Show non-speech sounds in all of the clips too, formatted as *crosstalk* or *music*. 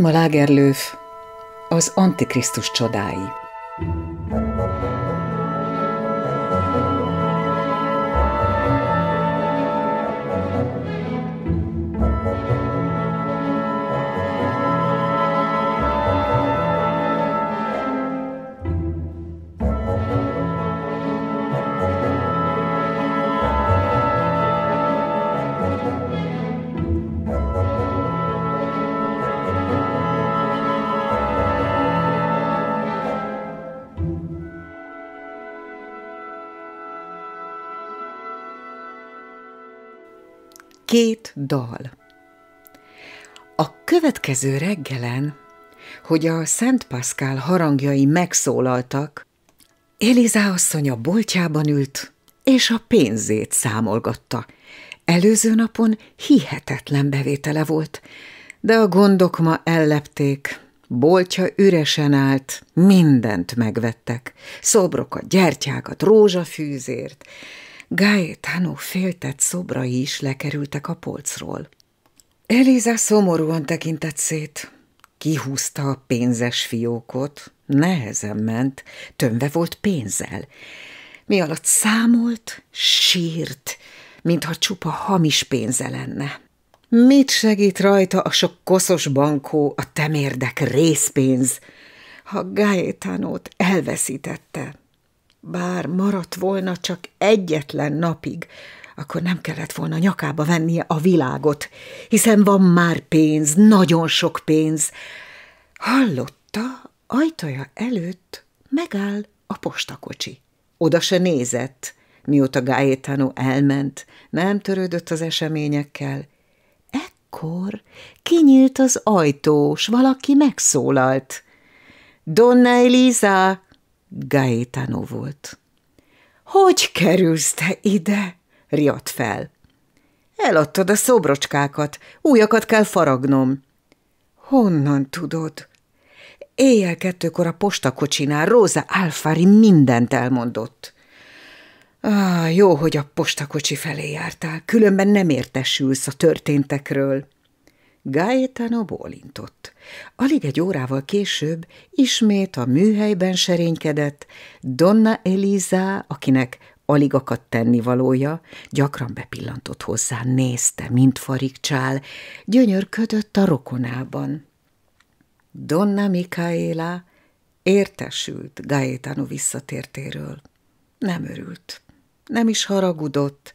Alma Lagerlöf, az Antikrisztus csodái. következő reggelen, hogy a Szent Paszkál harangjai megszólaltak, Elizá asszony a boltjában ült, és a pénzét számolgatta. Előző napon hihetetlen bevétele volt, de a gondok ma ellepték, boltja üresen állt, mindent megvettek, szobrokat, gyertyákat, rózsafűzért. Gaetano féltett szobrai is lekerültek a polcról. Eliza szomorúan tekintett szét. Kihúzta a pénzes fiókot, nehezen ment, tömve volt pénzzel. Mi alatt számolt, sírt, mintha csupa hamis pénze lenne. Mit segít rajta a sok koszos bankó, a temérdek részpénz, ha Gaetanót elveszítette? Bár maradt volna csak egyetlen napig, akkor nem kellett volna nyakába vennie a világot, hiszen van már pénz, nagyon sok pénz. Hallotta, ajtaja előtt megáll a postakocsi. Oda se nézett, mióta Gaetano elment, nem törődött az eseményekkel. Ekkor kinyílt az ajtó, s valaki megszólalt. Donna Elisa! Gaetano volt. Hogy kerülsz te ide? riadt fel. Eladtad a szobrocskákat, újakat kell faragnom. Honnan tudod? Éjjel kettőkor a postakocsinál Róza Alfari mindent elmondott. Ah, jó, hogy a postakocsi felé jártál, különben nem értesülsz a történtekről. Gaetano bólintott. Alig egy órával később ismét a műhelyben serénykedett Donna Eliza, akinek alig akadt tennivalója, gyakran bepillantott hozzá, nézte, mint farigcsál, gyönyörködött a rokonában. Donna Mikaela értesült Gaetano visszatértéről. Nem örült, nem is haragudott,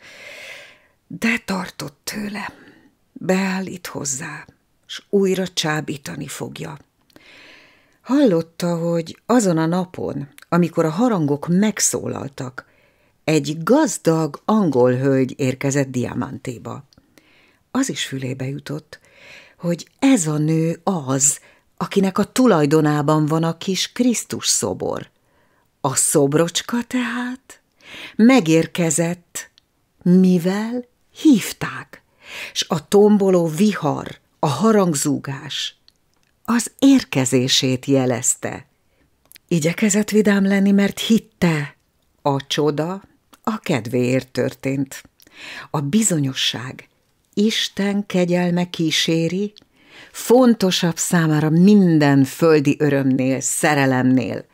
de tartott tőle. Beállít hozzá, s újra csábítani fogja. Hallotta, hogy azon a napon, amikor a harangok megszólaltak, egy gazdag angol hölgy érkezett diamantéba. Az is fülébe jutott, hogy ez a nő az, akinek a tulajdonában van a kis Krisztus szobor. A szobrocska tehát megérkezett, mivel hívták, s a tomboló vihar, a harangzúgás az érkezését jelezte. Igyekezett vidám lenni, mert hitte, a csoda a kedvéért történt. A bizonyosság Isten kegyelme kíséri, fontosabb számára minden földi örömnél, szerelemnél.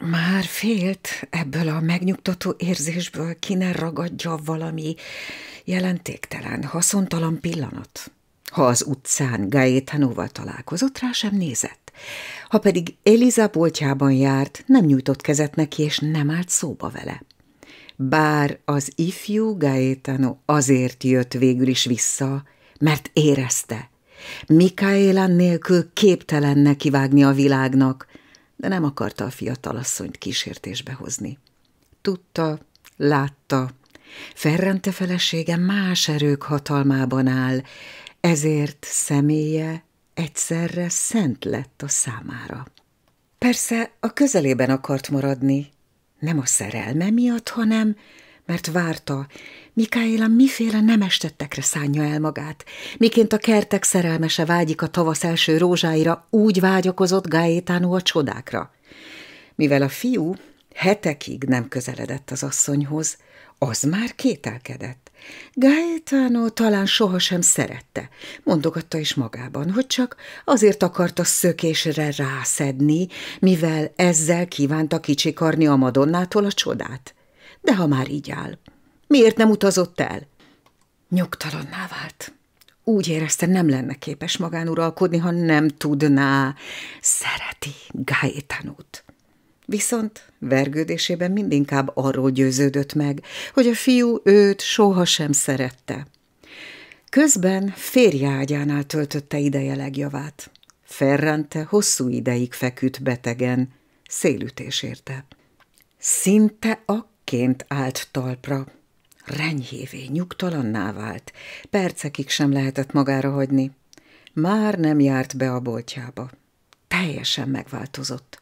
Már félt ebből a megnyugtató érzésből, ki ne ragadja valami jelentéktelen, haszontalan pillanat. Ha az utcán Gaétanóval találkozott, rá sem nézett. Ha pedig Eliza boltjában járt, nem nyújtott kezet neki, és nem állt szóba vele. Bár az ifjú Gaetano azért jött végül is vissza, mert érezte. Mikaela nélkül képtelen kivágni a világnak, de nem akarta a fiatalasszonyt kísértésbe hozni. Tudta, látta, Ferrante felesége más erők hatalmában áll, ezért személye egyszerre szent lett a számára. Persze a közelében akart maradni, nem a szerelme miatt, hanem mert várta, Mikáéla miféle nemes tettekre szánja el magát. Miként a kertek szerelmese vágyik a tavasz első rózsáira, úgy vágyakozott Gáétánó a csodákra. Mivel a fiú hetekig nem közeledett az asszonyhoz, az már kételkedett. Gaetano talán sohasem szerette, mondogatta is magában, hogy csak azért akarta szökésre rászedni, mivel ezzel kívánta kicsikarni a Madonnától a csodát. De ha már így áll, miért nem utazott el? Nyugtalanná vált. Úgy érezte, nem lenne képes magán uralkodni, ha nem tudná. Szereti Gaetanót. Viszont vergődésében mindinkább arról győződött meg, hogy a fiú őt sohasem szerette. Közben férje ágyánál töltötte ideje legjavát. Ferrante hosszú ideig feküdt betegen, szélütés érte. Szinte akként állt talpra. Renyhévé, nyugtalanná vált, percekig sem lehetett magára hagyni. Már nem járt be a boltjába. Teljesen megváltozott.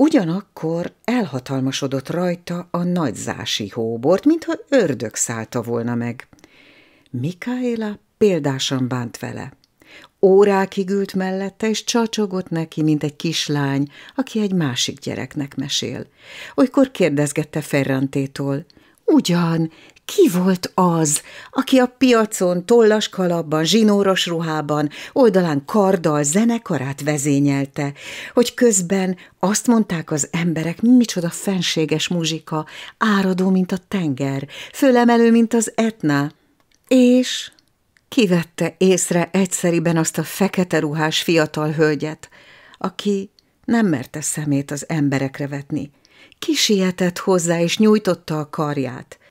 Ugyanakkor elhatalmasodott rajta a nagyzási hóbort, mintha ördög szállta volna meg. Mikaela példásan bánt vele. Órákig ült mellette, és csacsogott neki, mint egy kislány, aki egy másik gyereknek mesél. Olykor kérdezgette Ferrantétól, ugyan, ki volt az, aki a piacon, tollas kalapban, zsinóros ruhában, oldalán karddal zenekarát vezényelte, hogy közben azt mondták az emberek, micsoda fenséges muzsika, áradó, mint a tenger, fölemelő, mint az etna, és kivette észre egyszeriben azt a fekete ruhás fiatal hölgyet, aki nem merte szemét az emberekre vetni. Kisietett hozzá, és nyújtotta a karját –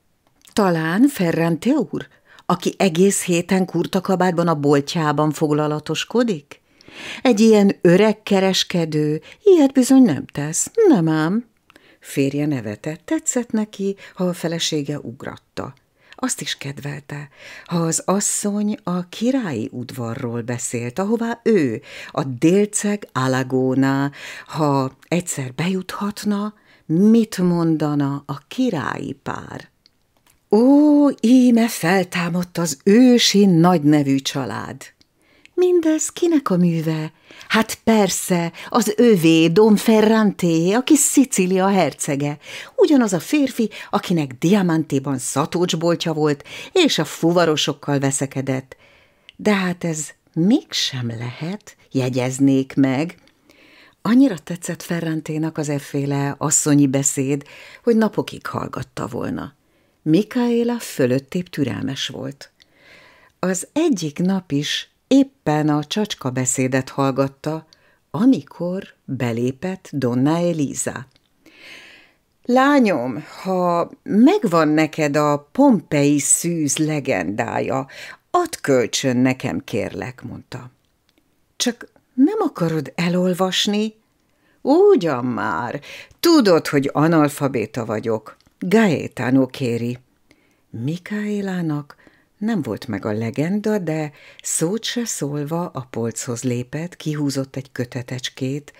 talán Ferrante úr, aki egész héten kurtakabátban a boltjában foglalatoskodik? Egy ilyen öreg kereskedő ilyet bizony nem tesz, nem ám. Férje nevetett, tetszett neki, ha a felesége ugratta. Azt is kedvelte, ha az asszony a királyi udvarról beszélt, ahová ő, a délceg Alagóná, ha egyszer bejuthatna, mit mondana a királyi pár? Ó, íme feltámadt az ősi nagynevű család. Mindez kinek a műve? Hát persze, az övé Don Ferranté, aki Szicília hercege, ugyanaz a férfi, akinek diamantéban szatócsboltja volt, és a fuvarosokkal veszekedett. De hát ez mégsem lehet, jegyeznék meg. Annyira tetszett Ferranténak az efféle asszonyi beszéd, hogy napokig hallgatta volna. Mikaela fölöttébb türelmes volt. Az egyik nap is éppen a csacska beszédet hallgatta, amikor belépett Donna Eliza. Lányom, ha megvan neked a pompei szűz legendája, add kölcsön nekem, kérlek, mondta. Csak nem akarod elolvasni? Ugyan már, tudod, hogy analfabéta vagyok. Gaetano kéri. Mikaélának nem volt meg a legenda, de szót se szólva a polchoz lépett, kihúzott egy kötetecskét,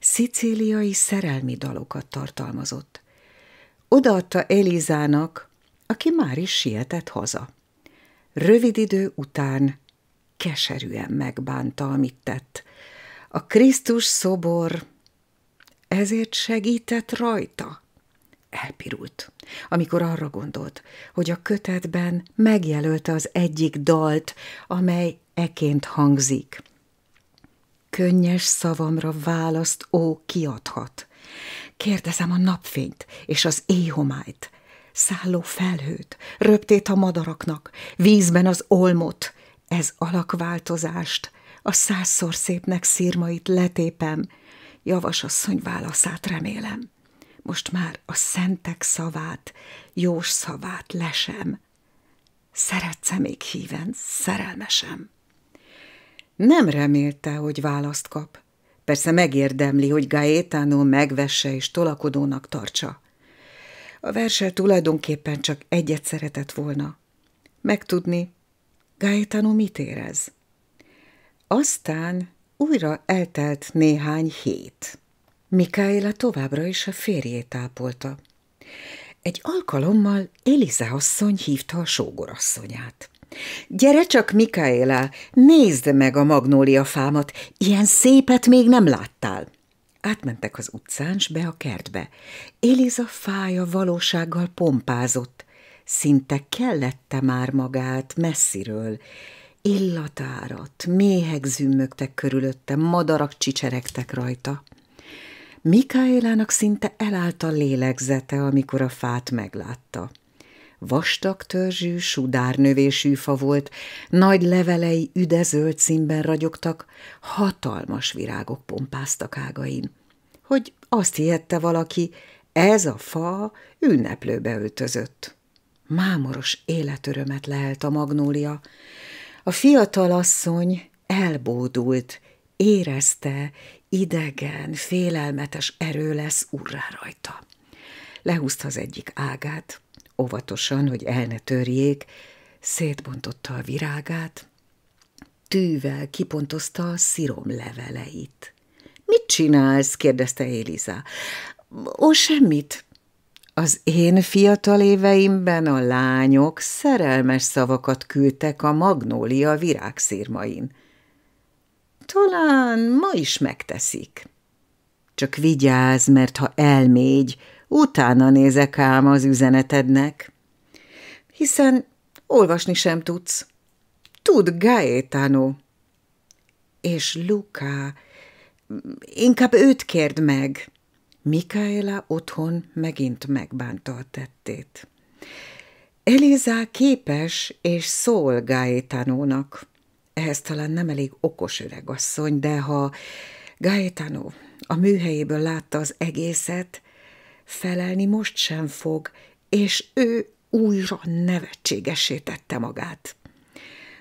szicíliai szerelmi dalokat tartalmazott. Odaadta Elizának, aki már is sietett haza. Rövid idő után keserűen megbánta, amit tett. A Krisztus szobor ezért segített rajta elpirult, amikor arra gondolt, hogy a kötetben megjelölte az egyik dalt, amely eként hangzik. Könnyes szavamra választ ó kiadhat. Kérdezem a napfényt és az éjhomályt, szálló felhőt, röptét a madaraknak, vízben az olmot, ez alakváltozást, a százszor szépnek szírmait letépem, javasasszony válaszát remélem most már a szentek szavát, jós szavát lesem. Szeretsz-e még híven, szerelmesem? Nem remélte, hogy választ kap. Persze megérdemli, hogy Gaetano megvesse és tolakodónak tartsa. A verse tulajdonképpen csak egyet szeretett volna. Megtudni, Gaetano mit érez. Aztán újra eltelt néhány hét. Mikáéla továbbra is a férjét ápolta. Egy alkalommal Eliza asszony hívta a sógorasszonyát. Gyere csak, Mikaela, nézd meg a magnólia fámat, ilyen szépet még nem láttál. Átmentek az utcán, s be a kertbe. Eliza fája valósággal pompázott, szinte kellette már magát messziről. Illatárat, méhek zümmögtek körülötte, madarak csicseregtek rajta. Mikáélának szinte elállt a lélegzete, amikor a fát meglátta. Vastag törzsű, sudárnövésű fa volt, nagy levelei üdezöld színben ragyogtak, hatalmas virágok pompáztak ágain. Hogy azt hihette valaki, ez a fa ünneplőbe öltözött. Mámoros életörömet lehelt a magnólia. A fiatal asszony elbódult, érezte, idegen, félelmetes erő lesz urrá rajta. Lehúzta az egyik ágát, óvatosan, hogy el ne törjék, szétbontotta a virágát, tűvel kipontozta a szirom leveleit. – Mit csinálsz? – kérdezte Éliza. Ó, semmit. Az én fiatal éveimben a lányok szerelmes szavakat küldtek a magnólia virágszírmain – talán ma is megteszik. Csak vigyázz, mert ha elmégy, utána nézek ám az üzenetednek. Hiszen olvasni sem tudsz. Tud Gaetano. És Luca, inkább őt kérd meg. Mikaela otthon megint megbánta a tettét. Eliza képes és szól Gaetanónak. Ehhez talán nem elég okos öregasszony, de ha Gaetano a műhelyéből látta az egészet, felelni most sem fog, és ő újra nevetségesé tette magát.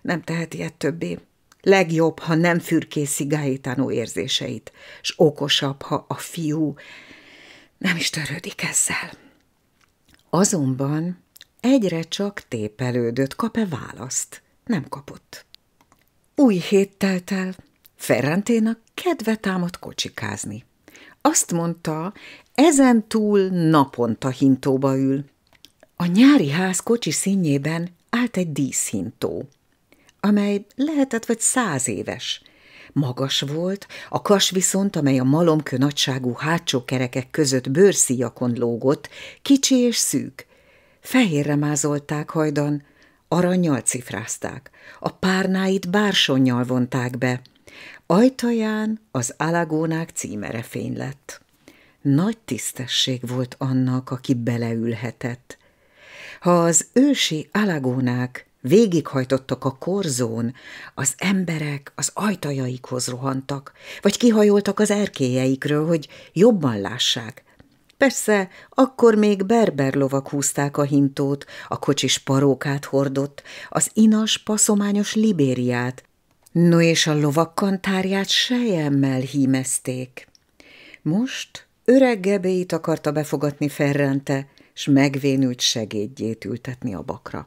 Nem tehet ilyet többé. Legjobb, ha nem fürkészi Gaetano érzéseit, s okosabb, ha a fiú nem is törődik ezzel. Azonban egyre csak tépelődött, kap-e választ? Nem kapott. Új hét telt el. Ferranténak kedve támadt kocsikázni. Azt mondta, ezen túl naponta hintóba ül. A nyári ház kocsi színjében állt egy díszhintó, amely lehetett vagy száz éves. Magas volt, a kas viszont, amely a malomkő nagyságú hátsó kerekek között bőrszíjakon lógott, kicsi és szűk. Fehérre mázolták hajdan, aranyjal cifrázták, a párnáit bársonnyal vonták be. Ajtaján az alagónák címere fény lett. Nagy tisztesség volt annak, aki beleülhetett. Ha az ősi alagónák végighajtottak a korzón, az emberek az ajtajaikhoz rohantak, vagy kihajoltak az erkélyeikről, hogy jobban lássák, Persze, akkor még berberlovak húzták a hintót, a kocsis parókát hordott, az inas, paszományos libériát, no és a lovak kantárját sejemmel hímezték. Most öreg gebéit akarta befogatni Ferrente, s megvénült segédjét ültetni a bakra.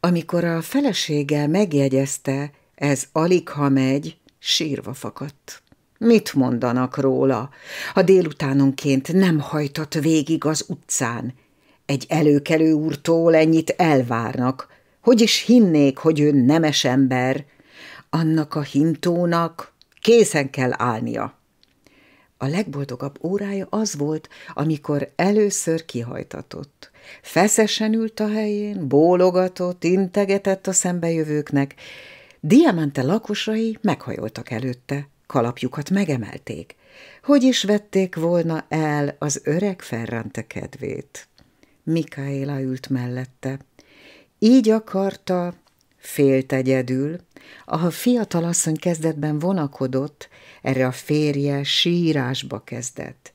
Amikor a felesége megjegyezte, ez alig ha megy, sírva fakadt. Mit mondanak róla? Ha délutánonként nem hajtott végig az utcán. Egy előkelő úrtól ennyit elvárnak. Hogy is hinnék, hogy ő nemes ember? Annak a hintónak készen kell állnia. A legboldogabb órája az volt, amikor először kihajtatott. Feszesen ült a helyén, bólogatott, integetett a szembejövőknek. Diamante lakosai meghajoltak előtte kalapjukat megemelték. Hogy is vették volna el az öreg Ferrante kedvét? Mikaéla ült mellette. Így akarta, félt egyedül, a asszony kezdetben vonakodott, erre a férje sírásba kezdett.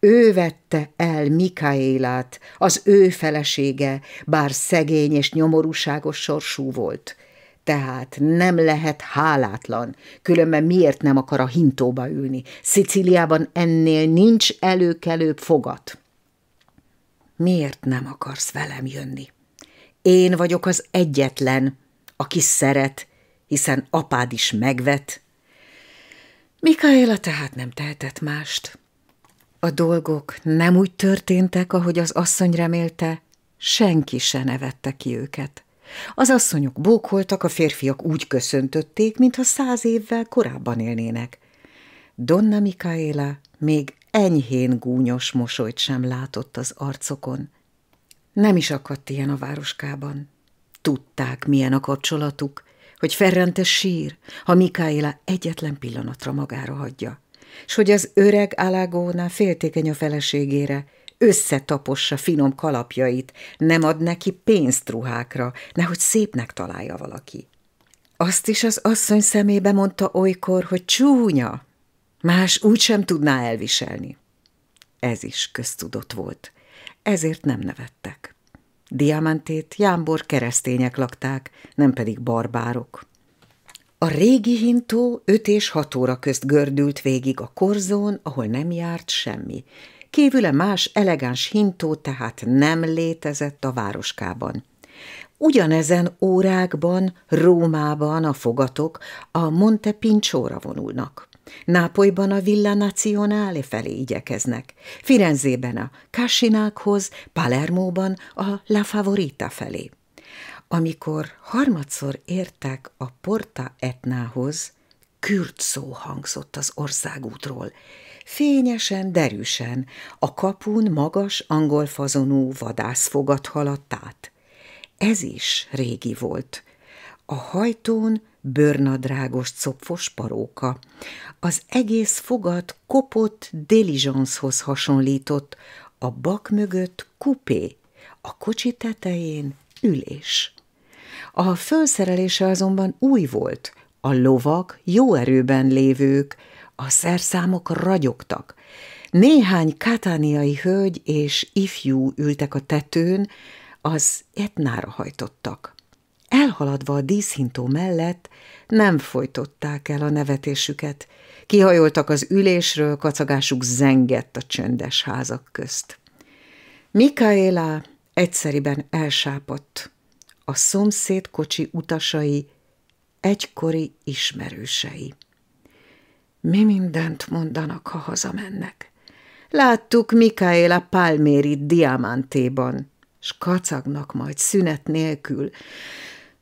Ő vette el Mikaélát, az ő felesége, bár szegény és nyomorúságos sorsú volt – tehát nem lehet hálátlan, különben miért nem akar a hintóba ülni? Szicíliában ennél nincs előkelőbb fogat. Miért nem akarsz velem jönni? Én vagyok az egyetlen, aki szeret, hiszen apád is megvet. Mikaela tehát nem tehetett mást. A dolgok nem úgy történtek, ahogy az asszony remélte, senki se nevette ki őket. Az asszonyok bókoltak, a férfiak úgy köszöntötték, mintha száz évvel korábban élnének. Donna Mikaela még enyhén gúnyos mosolyt sem látott az arcokon. Nem is akadt ilyen a városkában. Tudták, milyen a kapcsolatuk, hogy Ferrante sír, ha Mikaela egyetlen pillanatra magára hagyja, és hogy az öreg alagóna féltékeny a feleségére, összetapossa finom kalapjait, nem ad neki pénzt ruhákra, nehogy szépnek találja valaki. Azt is az asszony szemébe mondta olykor, hogy csúnya, más úgy sem tudná elviselni. Ez is köztudott volt, ezért nem nevettek. Diamantét jámbor keresztények lakták, nem pedig barbárok. A régi hintó öt és hat óra közt gördült végig a korzón, ahol nem járt semmi, kívüle más elegáns hintó tehát nem létezett a városkában. Ugyanezen órákban Rómában a fogatok a Monte Pincsóra vonulnak. Nápolyban a Villa Nacionale felé igyekeznek, Firenzében a Kasinákhoz, Palermóban a La Favorita felé. Amikor harmadszor értek a Porta Etnához, kürt szó hangzott az országútról, fényesen, derűsen, a kapun magas angol fazonú vadászfogat haladt át. Ez is régi volt. A hajtón bőrnadrágos copfos paróka. Az egész fogat kopott diligencehoz hasonlított, a bak mögött kupé, a kocsi tetején ülés. A felszerelése azonban új volt, a lovak jó erőben lévők, a szerszámok ragyogtak. Néhány katániai hölgy és ifjú ültek a tetőn, az etnára hajtottak. Elhaladva a díszhintó mellett nem folytották el a nevetésüket. Kihajoltak az ülésről, kacagásuk zengett a csöndes házak közt. Mikaela egyszeriben elsápott. A szomszéd kocsi utasai egykori ismerősei. Mi mindent mondanak, ha hazamennek. Láttuk a Palméri diamantéban, s kacagnak majd szünet nélkül.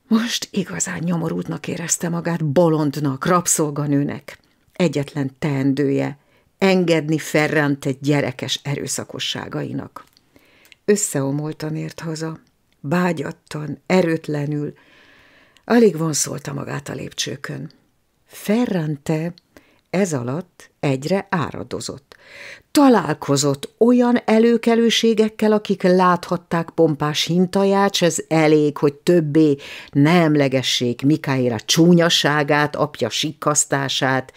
Most igazán nyomorútnak érezte magát, bolondnak, rabszolganőnek. Egyetlen teendője engedni Ferrante gyerekes erőszakosságainak. Összeomoltan ért haza, bágyattan, erőtlenül, alig vonszolta magát a lépcsőkön. Ferrante ez alatt egyre áradozott. Találkozott olyan előkelőségekkel, akik láthatták pompás hintaját, ez elég, hogy többé ne emlegessék Mikáéra csúnyaságát, apja sikasztását.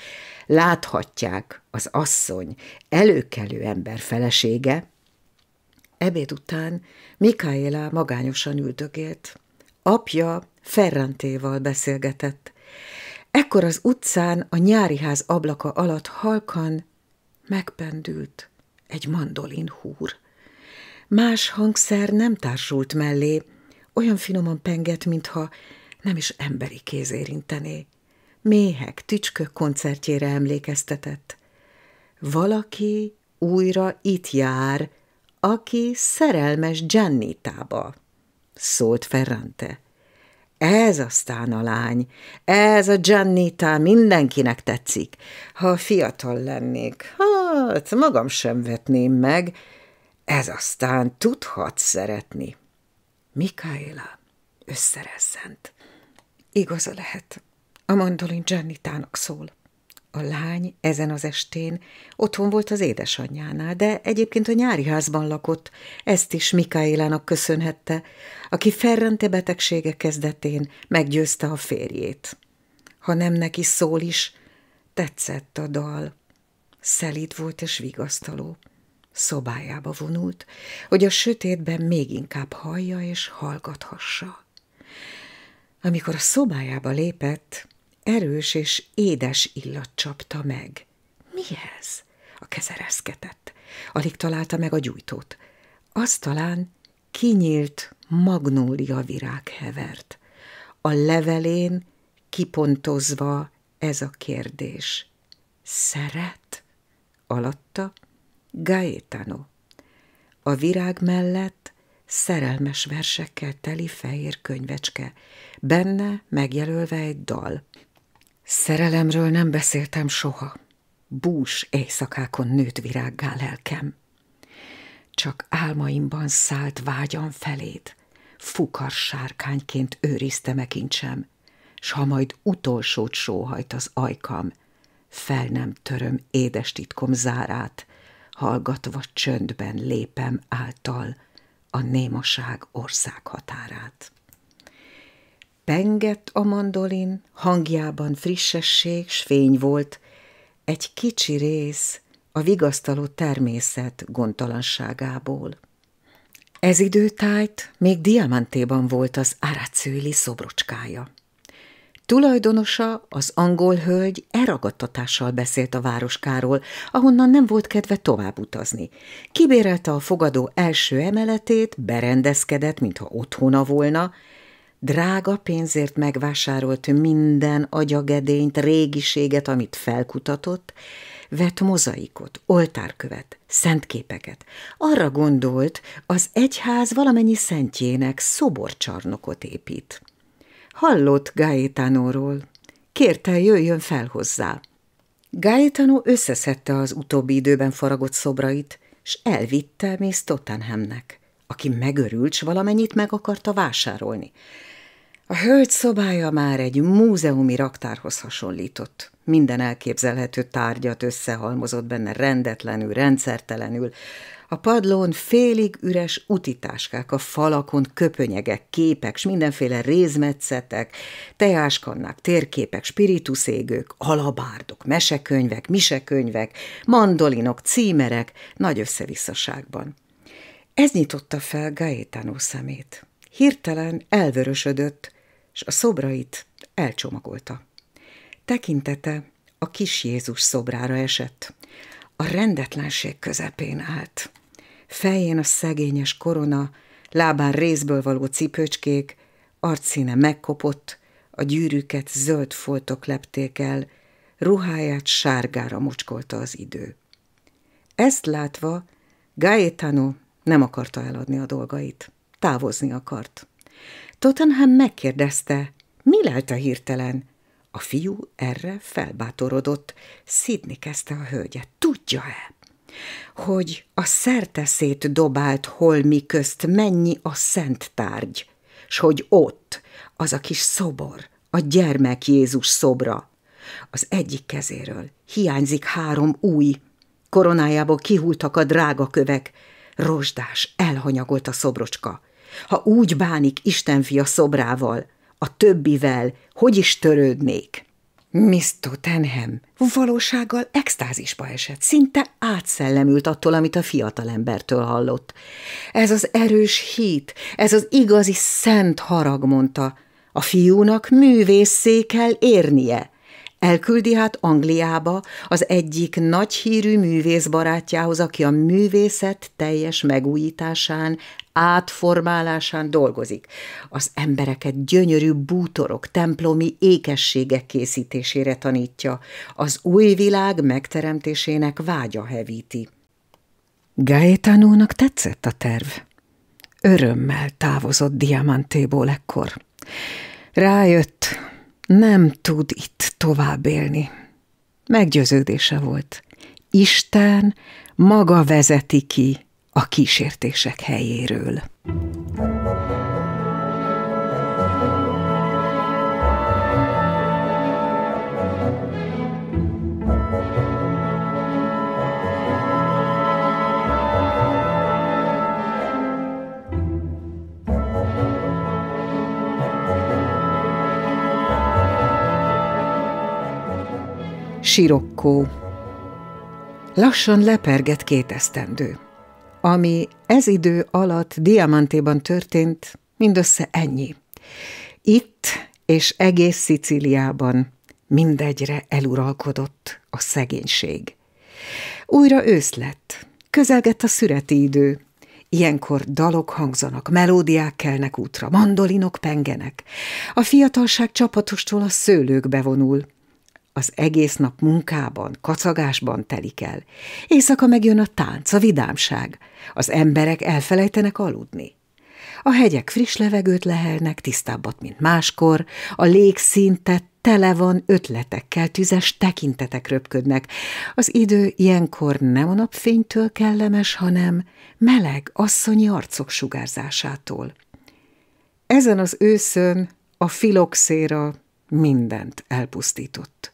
láthatják az asszony, előkelő ember felesége. Ebéd után Mikáéla magányosan üldögélt. Apja Ferrantéval beszélgetett. Ekkor az utcán a nyári ház ablaka alatt halkan megpendült egy mandolin húr. Más hangszer nem társult mellé, olyan finoman penget, mintha nem is emberi kéz érintené. Méhek, tücskök koncertjére emlékeztetett. Valaki újra itt jár, aki szerelmes Giannitába, szólt Ferrante. Ez aztán a lány, ez a Giannita mindenkinek tetszik. Ha fiatal lennék, hát magam sem vetném meg, ez aztán tudhat szeretni. Mikaela összerezzent. Igaza lehet, a mandolin Giannitának szól. A lány ezen az estén otthon volt az édesanyjánál, de egyébként a nyári házban lakott, ezt is Mikáélának köszönhette, aki Ferrante betegsége kezdetén meggyőzte a férjét. Ha nem neki szól is, tetszett a dal. Szelíd volt és vigasztaló. Szobájába vonult, hogy a sötétben még inkább hallja és hallgathassa. Amikor a szobájába lépett, Erős és édes illat csapta meg. Mi ez? A keze reszketett. Alig találta meg a gyújtót. Azt talán kinyílt magnólia virág hevert. A levelén kipontozva ez a kérdés. Szeret? Alatta Gaetano. A virág mellett szerelmes versekkel teli fehér könyvecske, benne megjelölve egy dal. Szerelemről nem beszéltem soha. Bús éjszakákon nőtt virággá lelkem. Csak álmaimban szállt vágyam felét, fukar sárkányként őrizte mekincsem, s ha majd utolsót sóhajt az ajkam, fel nem töröm édes titkom zárát, hallgatva csöndben lépem által a némaság ország határát. Pengett a mandolin, hangjában frissesség s fény volt, egy kicsi rész a vigasztaló természet gondtalanságából. Ez időtájt még diamantéban volt az áracőli szobrocskája. Tulajdonosa, az angol hölgy elragadtatással beszélt a városkáról, ahonnan nem volt kedve tovább utazni. Kibérelte a fogadó első emeletét, berendezkedett, mintha otthona volna, Drága pénzért megvásárolt minden agyagedényt, régiséget, amit felkutatott, vett mozaikot, oltárkövet, szentképeket. Arra gondolt, az egyház valamennyi szentjének szoborcsarnokot épít. Hallott Gaetanóról, kérte jöjjön fel hozzá. Gaetano összeszedte az utóbbi időben faragott szobrait, s elvitte Mész Tottenhamnek, aki megörült, s valamennyit meg akarta vásárolni. A hölgy szobája már egy múzeumi raktárhoz hasonlított. Minden elképzelhető tárgyat összehalmozott benne rendetlenül, rendszertelenül. A padlón félig üres utitáskák, a falakon köpönyegek, képek, s mindenféle rézmetszetek, teáskannák, térképek, spirituszégők, alabárdok, mesekönyvek, misekönyvek, mandolinok, címerek, nagy összevisszaságban. Ez nyitotta fel Gaetano szemét. Hirtelen elvörösödött, és a szobrait elcsomagolta. Tekintete a kis Jézus szobrára esett. A rendetlenség közepén állt. Fején a szegényes korona, lábán részből való cipőcskék, arcszíne megkopott, a gyűrűket zöld foltok lepték el, ruháját sárgára mocskolta az idő. Ezt látva Gaetano nem akarta eladni a dolgait, távozni akart. Tottenham megkérdezte, mi lelt a hirtelen? A fiú erre felbátorodott, szídni kezdte a hölgyet. Tudja-e, hogy a szerteszét dobált holmi közt mennyi a szent tárgy, s hogy ott az a kis szobor, a gyermek Jézus szobra. Az egyik kezéről hiányzik három új, koronájából kihultak a drága kövek, rozsdás, elhanyagolt a szobrocska. Ha úgy bánik Isten fia szobrával, a többivel, hogy is törődnék? Miss Tottenham valósággal extázisba esett, szinte átszellemült attól, amit a fiatalembertől hallott. Ez az erős hit, ez az igazi szent harag, mondta. A fiúnak művészé kell érnie. Elküldi hát Angliába az egyik nagy hírű művész barátjához, aki a művészet teljes megújításán átformálásán dolgozik. Az embereket gyönyörű bútorok, templomi ékességek készítésére tanítja, az új világ megteremtésének vágya hevíti. Gaetanónak tetszett a terv. Örömmel távozott Diamantéból ekkor. Rájött, nem tud itt tovább élni. Meggyőződése volt. Isten maga vezeti ki a kísértések helyéről. Sirokkó Lassan leperget két esztendő. Ami ez idő alatt Diamantéban történt, mindössze ennyi. Itt és egész Szicíliában mindegyre eluralkodott a szegénység. Újra ősz lett, közelgett a szüreti idő, Ilyenkor dalok hangzanak, melódiák kelnek útra, mandolinok pengenek. A fiatalság csapatostól a szőlők bevonul. Az egész nap munkában, kacagásban telik el. Éjszaka megjön a tánc, a vidámság. Az emberek elfelejtenek aludni. A hegyek friss levegőt lehelnek, tisztábbat, mint máskor, a légszinte tele van ötletekkel, tüzes tekintetek röpködnek. Az idő ilyenkor nem a napfénytől kellemes, hanem meleg, asszonyi arcok sugárzásától. Ezen az őszön a filoxéra mindent elpusztított.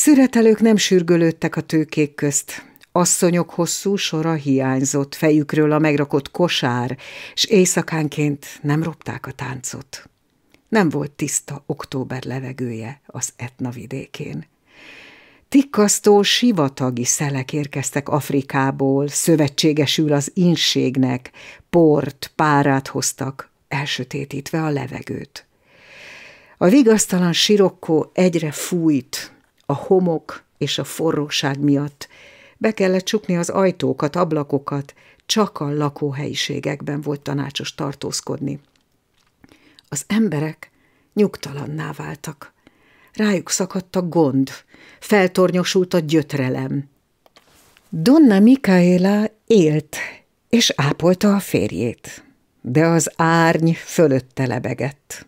Szüretelők nem sürgölődtek a tőkék közt. Asszonyok hosszú sora hiányzott, fejükről a megrakott kosár, és éjszakánként nem robták a táncot. Nem volt tiszta október levegője az Etna vidékén. Tikkasztó sivatagi szelek érkeztek Afrikából, szövetségesül az inségnek, port, párát hoztak, elsötétítve a levegőt. A vigasztalan sirokkó egyre fújt, a homok és a forróság miatt. Be kellett csukni az ajtókat, ablakokat, csak a lakóhelyiségekben volt tanácsos tartózkodni. Az emberek nyugtalanná váltak. Rájuk szakadt a gond, feltornyosult a gyötrelem. Donna Mikaela élt, és ápolta a férjét, de az árny fölötte lebegett.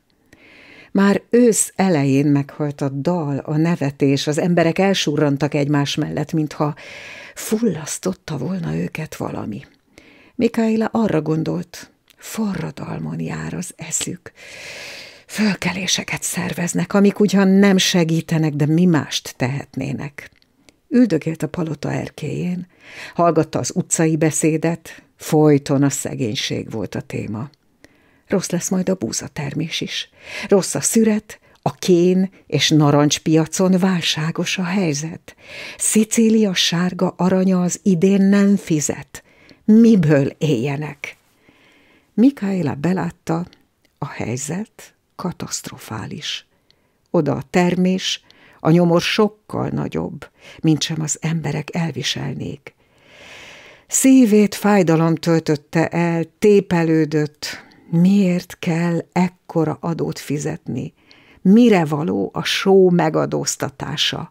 Már ősz elején meghalt a dal, a nevetés, az emberek elsurrantak egymás mellett, mintha fullasztotta volna őket valami. Mikaela arra gondolt, forradalmon jár az eszük. Fölkeléseket szerveznek, amik ugyan nem segítenek, de mi mást tehetnének. Üldögélt a palota erkéjén, hallgatta az utcai beszédet, folyton a szegénység volt a téma. Rossz lesz majd a búzatermés is. Rossz a szüret, a kén és piacon válságos a helyzet. Szicília sárga aranya az idén nem fizet. Miből éljenek? Mikaela belátta, a helyzet katasztrofális. Oda a termés, a nyomor sokkal nagyobb, mint sem az emberek elviselnék. Szívét fájdalom töltötte el, tépelődött, Miért kell ekkora adót fizetni? Mire való a só megadóztatása?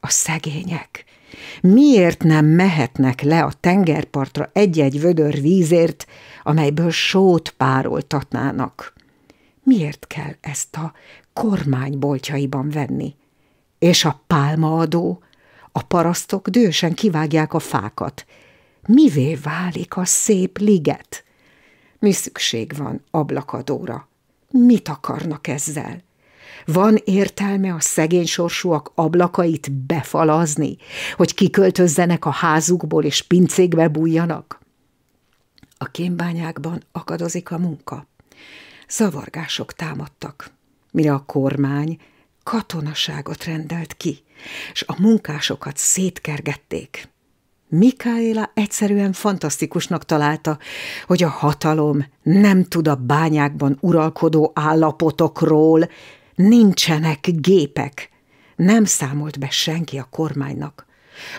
A szegények. Miért nem mehetnek le a tengerpartra egy-egy vödör vízért, amelyből sót pároltatnának? Miért kell ezt a kormány boltjaiban venni? És a pálmaadó? A parasztok dősen kivágják a fákat. Mivé válik a szép liget? Mi szükség van ablakadóra? Mit akarnak ezzel? Van értelme a szegény sorsúak ablakait befalazni, hogy kiköltözzenek a házukból és pincékbe bújjanak? A kémbányákban akadozik a munka. Zavargások támadtak, mire a kormány katonaságot rendelt ki, és a munkásokat szétkergették. Mikaela egyszerűen fantasztikusnak találta, hogy a hatalom nem tud a bányákban uralkodó állapotokról, nincsenek gépek. Nem számolt be senki a kormánynak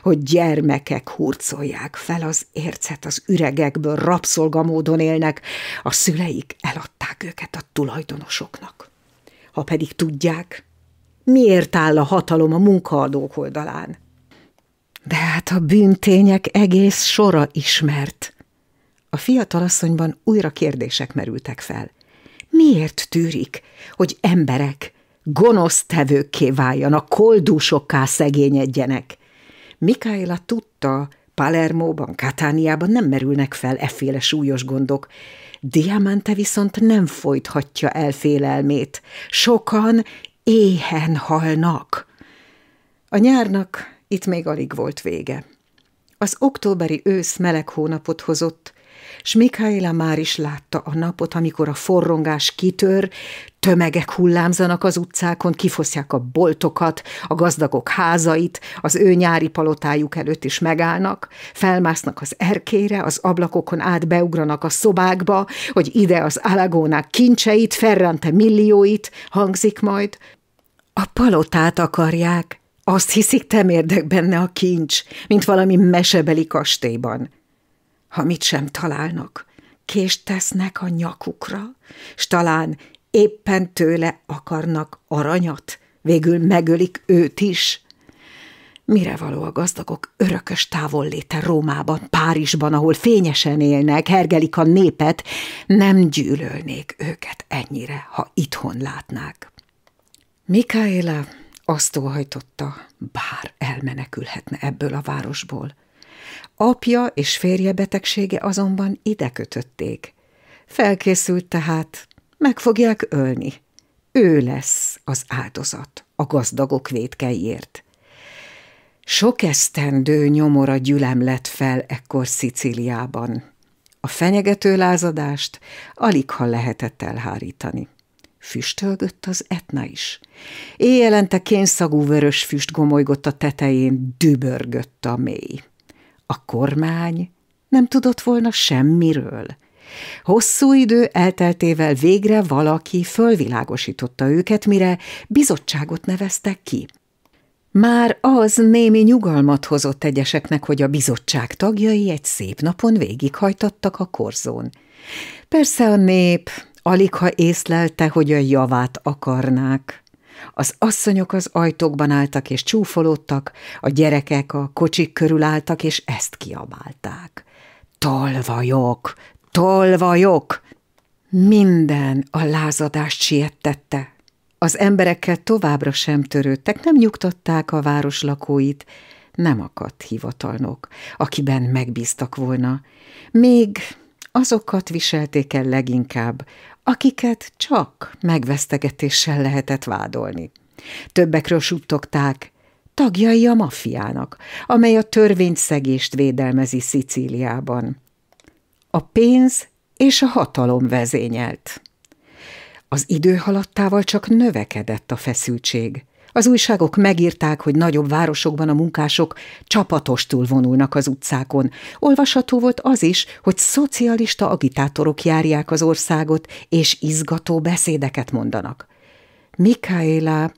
hogy gyermekek hurcolják fel az ércet az üregekből, rabszolgamódon élnek, a szüleik eladták őket a tulajdonosoknak. Ha pedig tudják, miért áll a hatalom a munkaadók oldalán? de hát a bűntények egész sora ismert. A fiatalasszonyban újra kérdések merültek fel. Miért tűrik, hogy emberek gonosz tevőkké váljanak, koldúsokká szegényedjenek? Mikaela tudta, Palermóban, Katániában nem merülnek fel efféle súlyos gondok. Diamante viszont nem folythatja el félelmét. Sokan éhen halnak. A nyárnak itt még alig volt vége. Az októberi ősz meleg hónapot hozott, s Mikaela már is látta a napot, amikor a forrongás kitör, tömegek hullámzanak az utcákon, kifosztják a boltokat, a gazdagok házait, az ő nyári palotájuk előtt is megállnak, felmásznak az erkére, az ablakokon át beugranak a szobákba, hogy ide az alagónák kincseit, ferrante millióit hangzik majd. A palotát akarják, azt hiszik, temérdek benne a kincs, mint valami mesebeli kastélyban. Ha mit sem találnak, kést tesznek a nyakukra, s talán éppen tőle akarnak aranyat, végül megölik őt is. Mire való a gazdagok örökös távolléte Rómában, Párizsban, ahol fényesen élnek, hergelik a népet, nem gyűlölnék őket ennyire, ha itthon látnák. Mikaela azt óhajtotta, bár elmenekülhetne ebből a városból. Apja és férje betegsége azonban ide kötötték. Felkészült tehát, meg fogják ölni. Ő lesz az áldozat a gazdagok védkeiért. Sok esztendő nyomora gyülem lett fel ekkor Szicíliában. A fenyegető lázadást alig ha lehetett elhárítani. Füstölgött az etna is. Éjjelente kénszagú vörös füst gomolygott a tetején, dübörgött a mély. A kormány nem tudott volna semmiről. Hosszú idő elteltével végre valaki fölvilágosította őket, mire bizottságot neveztek ki. Már az némi nyugalmat hozott egyeseknek, hogy a bizottság tagjai egy szép napon végighajtattak a korzón. Persze a nép Alig ha észlelte, hogy a javát akarnák. Az asszonyok az ajtókban álltak és csúfolódtak, a gyerekek a kocsik körül álltak és ezt kiabálták. Tolvajok! Tolvajok! Minden a lázadást siettette. Az emberekkel továbbra sem törődtek, nem nyugtatták a város lakóit, nem akadt hivatalnok, akiben megbíztak volna. Még azokat viselték el leginkább, akiket csak megvesztegetéssel lehetett vádolni. Többekről suttogták, tagjai a maffiának, amely a törvényszegést védelmezi Szicíliában. A pénz és a hatalom vezényelt. Az idő haladtával csak növekedett a feszültség. Az újságok megírták, hogy nagyobb városokban a munkások csapatostul vonulnak az utcákon. Olvasható volt az is, hogy szocialista agitátorok járják az országot, és izgató beszédeket mondanak. Mikaela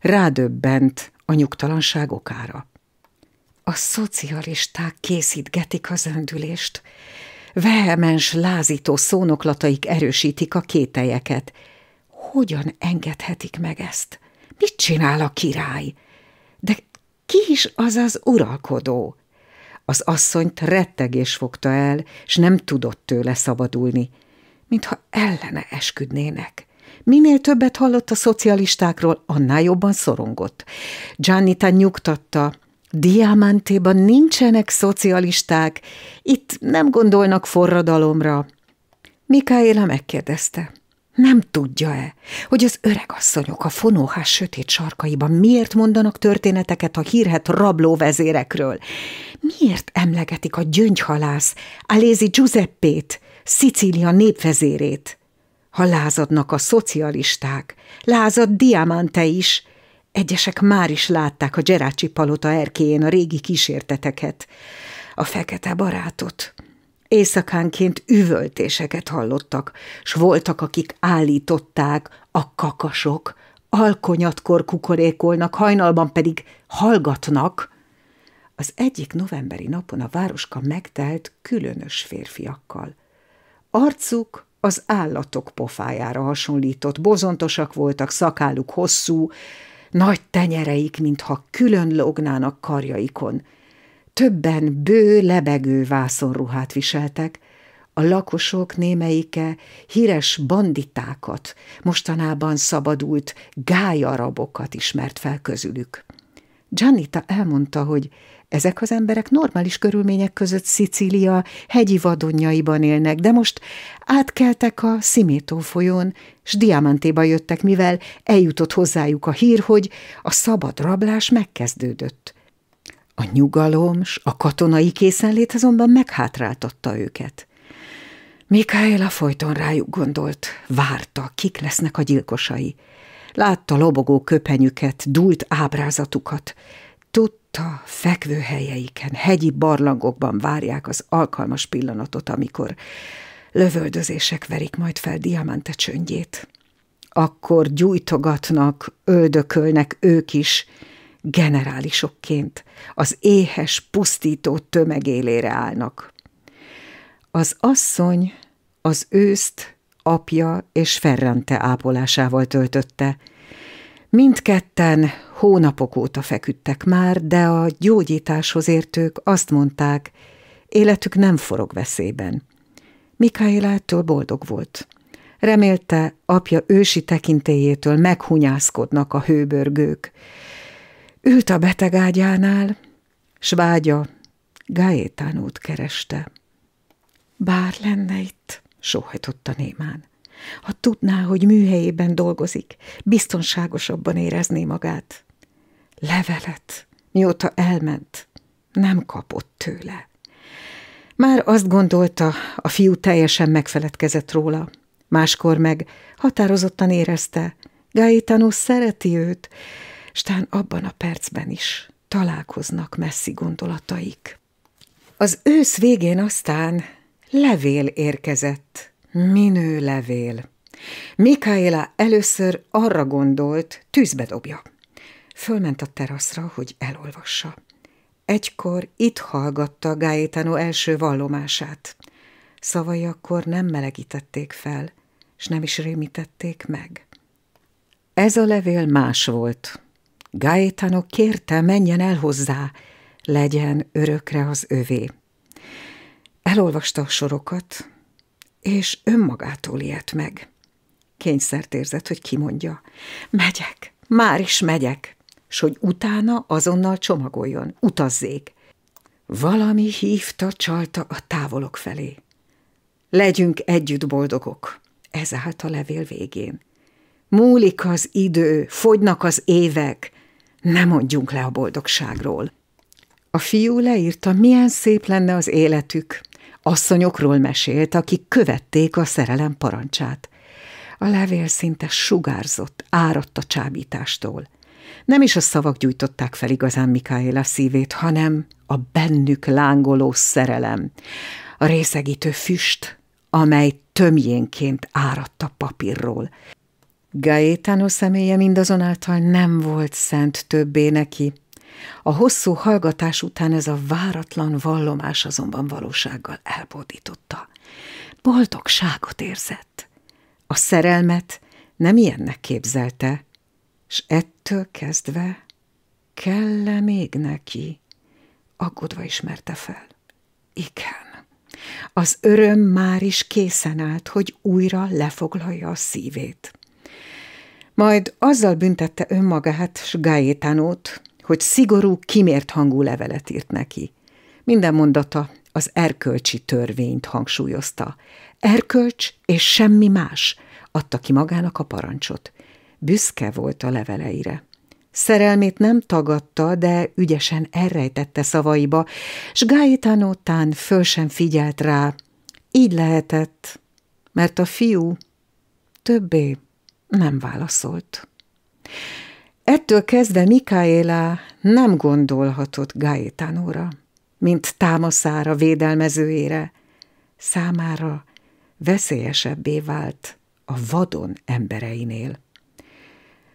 rádöbbent a nyugtalanság okára. A szocialisták készítgetik az öndülést. Vehemens, lázító szónoklataik erősítik a kételjeket. Hogyan engedhetik meg ezt? – Mit csinál a király? De ki is az az uralkodó? Az asszonyt rettegés fogta el, s nem tudott tőle szabadulni, mintha ellene esküdnének. Minél többet hallott a szocialistákról, annál jobban szorongott. Giannita nyugtatta, Diamantéban nincsenek szocialisták, itt nem gondolnak forradalomra. Mikaela megkérdezte, nem tudja-e, hogy az öreg asszonyok a fonóhás sötét sarkaiban miért mondanak történeteket a hírhet rabló vezérekről? Miért emlegetik a gyöngyhalász, Alézi Giuseppét, Szicília népvezérét? Ha lázadnak a szocialisták, lázad Diamante is, Egyesek már is látták a Gerácsi palota erkéjén a régi kísérteteket, a fekete barátot, Éjszakánként üvöltéseket hallottak, s voltak, akik állították, a kakasok, alkonyatkor kukorékolnak, hajnalban pedig hallgatnak. Az egyik novemberi napon a városka megtelt különös férfiakkal. Arcuk az állatok pofájára hasonlított, bozontosak voltak, szakáluk hosszú, nagy tenyereik, mintha külön lógnának karjaikon – Többen bő, lebegő vászonruhát viseltek, a lakosok némeike híres banditákat, mostanában szabadult gájarabokat ismert fel közülük. Janita elmondta, hogy ezek az emberek normális körülmények között Szicília hegyi vadonjaiban élnek, de most átkeltek a Szimétó folyón, s Diamantéba jöttek, mivel eljutott hozzájuk a hír, hogy a szabad rablás megkezdődött. A nyugalom s a katonai készenlét azonban meghátráltatta őket. Mikaela folyton rájuk gondolt, várta, kik lesznek a gyilkosai. Látta lobogó köpenyüket, dúlt ábrázatukat. Tudta, fekvő helyeiken, hegyi barlangokban várják az alkalmas pillanatot, amikor lövöldözések verik majd fel diamante csöndjét. Akkor gyújtogatnak, öldökölnek ők is, generálisokként az éhes, pusztító tömeg élére állnak. Az asszony az őszt apja és Ferrante ápolásával töltötte. Mindketten hónapok óta feküdtek már, de a gyógyításhoz értők azt mondták, életük nem forog veszélyben. Mikaela boldog volt. Remélte, apja ősi tekintélyétől meghunyászkodnak a hőbörgők, Ült a beteg ágyánál, s vágya Gaétánót kereste. Bár lenne itt, sóhajtotta némán. Ha tudná, hogy műhelyében dolgozik, biztonságosabban érezné magát. Levelet, mióta elment, nem kapott tőle. Már azt gondolta, a fiú teljesen megfeledkezett róla. Máskor meg határozottan érezte, Gaetano szereti őt, stán abban a percben is találkoznak messzi gondolataik. Az ősz végén aztán levél érkezett, minő levél. Mikaela először arra gondolt, tűzbe dobja. Fölment a teraszra, hogy elolvassa. Egykor itt hallgatta Gaetano első vallomását. Szavai akkor nem melegítették fel, s nem is rémítették meg. Ez a levél más volt, Gaetano kérte, menjen el hozzá, legyen örökre az övé. Elolvasta a sorokat, és önmagától ilyet meg. Kényszert érzett, hogy kimondja. Megyek, már is megyek, s hogy utána azonnal csomagoljon, utazzék. Valami hívta, csalta a távolok felé. Legyünk együtt boldogok, ez állt a levél végén. Múlik az idő, fogynak az évek, ne mondjunk le a boldogságról. A fiú leírta, milyen szép lenne az életük. Asszonyokról mesélt, akik követték a szerelem parancsát. A levél szinte sugárzott, áradt a csábítástól. Nem is a szavak gyújtották fel igazán Mikáéla szívét, hanem a bennük lángoló szerelem, a részegítő füst, amely tömjénként áradt a papírról. Gaetano személye mindazonáltal nem volt szent többé neki. A hosszú hallgatás után ez a váratlan vallomás azonban valósággal elbódította. Boldogságot érzett. A szerelmet nem ilyennek képzelte, s ettől kezdve kell-e még neki? Aggódva ismerte fel. Igen. Az öröm már is készen állt, hogy újra lefoglalja a szívét. Majd azzal büntette önmagát s Gaétanót, hogy szigorú, kimért hangú levelet írt neki. Minden mondata az erkölcsi törvényt hangsúlyozta. Erkölcs és semmi más adta ki magának a parancsot. Büszke volt a leveleire. Szerelmét nem tagadta, de ügyesen elrejtette szavaiba, s Gaetano tán föl sem figyelt rá. Így lehetett, mert a fiú többé nem válaszolt. Ettől kezdve Mikaela nem gondolhatott Gaetánóra, mint támaszára, védelmezőjére. Számára veszélyesebbé vált a vadon embereinél.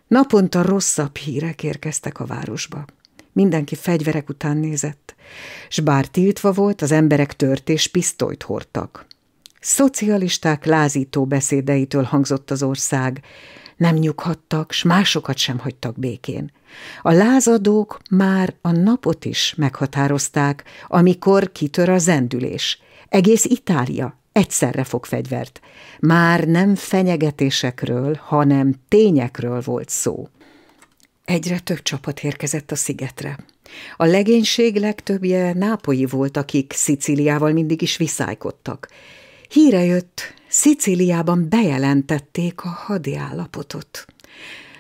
Naponta rosszabb hírek érkeztek a városba. Mindenki fegyverek után nézett, s bár tiltva volt, az emberek törtés pisztolyt hordtak. Szocialisták lázító beszédeitől hangzott az ország, nem nyughattak, s másokat sem hagytak békén. A lázadók már a napot is meghatározták, amikor kitör a zendülés. Egész Itália egyszerre fog fegyvert. Már nem fenyegetésekről, hanem tényekről volt szó. Egyre több csapat érkezett a szigetre. A legénység legtöbbje nápoi volt, akik Sziciliával mindig is viszálykodtak. Híre jött, Szicíliában bejelentették a hadi állapotot.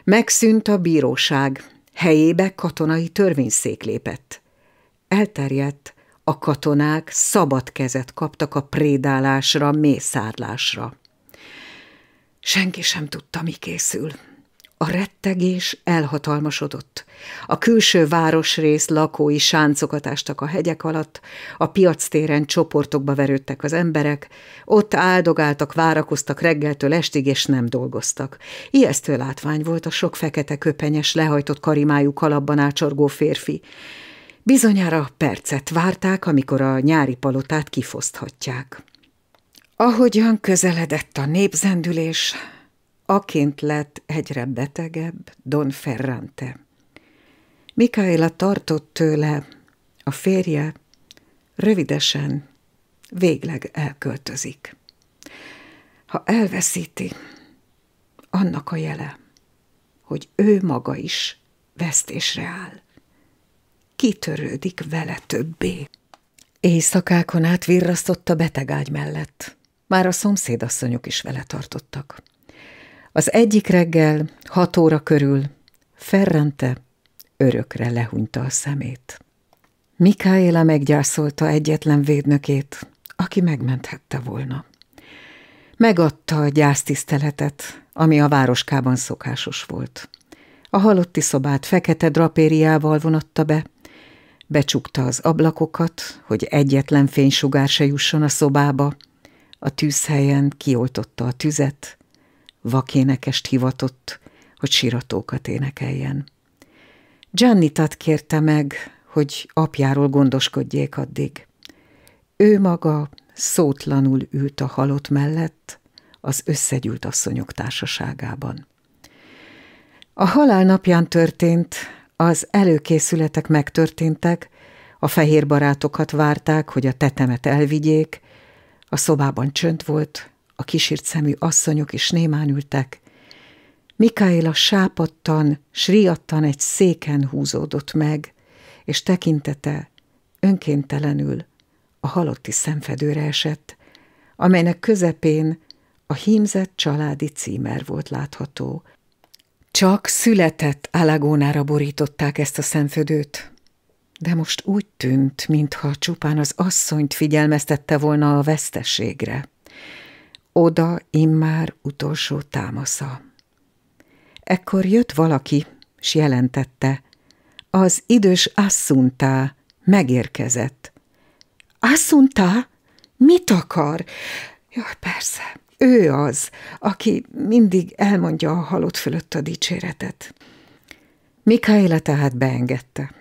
Megszűnt a bíróság, helyébe katonai törvényszék lépett. Elterjedt, a katonák szabad kezet kaptak a prédálásra, mészárlásra. Senki sem tudta, mi készül. A rettegés elhatalmasodott. A külső városrész lakói sáncokat ástak a hegyek alatt, a piactéren csoportokba verődtek az emberek, ott áldogáltak, várakoztak reggeltől estig, és nem dolgoztak. Ijesztő látvány volt a sok fekete köpenyes, lehajtott karimájú kalapban ácsorgó férfi. Bizonyára percet várták, amikor a nyári palotát kifoszthatják. Ahogyan közeledett a népzendülés, Aként lett egyre betegebb Don Ferrante. Mikaela tartott tőle, a férje rövidesen, végleg elköltözik. Ha elveszíti, annak a jele, hogy ő maga is vesztésre áll. Kitörődik vele többé. Éjszakákon át virrasztott a betegágy mellett. Már a szomszédasszonyok is vele tartottak. Az egyik reggel, hat óra körül, Ferrante örökre lehunyta a szemét. Mikáéla meggyászolta egyetlen védnökét, aki megmenthette volna. Megadta a gyásztiszteletet, ami a városkában szokásos volt. A halotti szobát fekete drapériával vonatta be, becsukta az ablakokat, hogy egyetlen fénysugár se jusson a szobába, a tűzhelyen kioltotta a tüzet, vakénekest hivatott, hogy siratókat énekeljen. Giannitat kérte meg, hogy apjáról gondoskodjék addig. Ő maga szótlanul ült a halott mellett, az összegyűlt asszonyok társaságában. A halál napján történt, az előkészületek megtörténtek, a fehér barátokat várták, hogy a tetemet elvigyék, a szobában csönd volt, a kisírt szemű asszonyok is némán ültek. Mikáéla sápadtan, sriadtan egy széken húzódott meg, és tekintete önkéntelenül a halotti szemfedőre esett, amelynek közepén a hímzett családi címer volt látható. Csak született Alagónára borították ezt a szemfedőt, de most úgy tűnt, mintha csupán az asszonyt figyelmeztette volna a veszteségre oda immár utolsó támasza. Ekkor jött valaki, s jelentette, az idős Assunta megérkezett. Assunta? Mit akar? Jaj, persze, ő az, aki mindig elmondja a halott fölött a dicséretet. Mikaela tehát beengedte.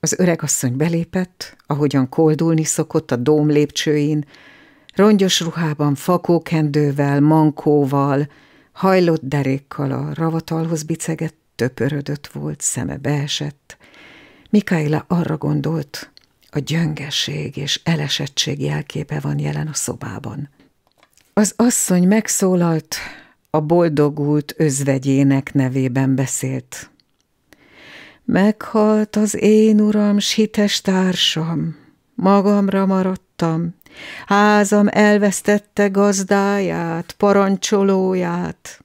Az öregasszony belépett, ahogyan koldulni szokott a dóm lépcsőin, Rongyos ruhában, fakókendővel, mankóval, hajlott derékkal a ravatalhoz bicegett, töpörödött volt, szeme beesett. Mikaela arra gondolt, a gyöngeség és elesettség jelképe van jelen a szobában. Az asszony megszólalt, a boldogult özvegyének nevében beszélt. Meghalt az én uram, sites társam, magamra maradtam, Házam elvesztette gazdáját, parancsolóját.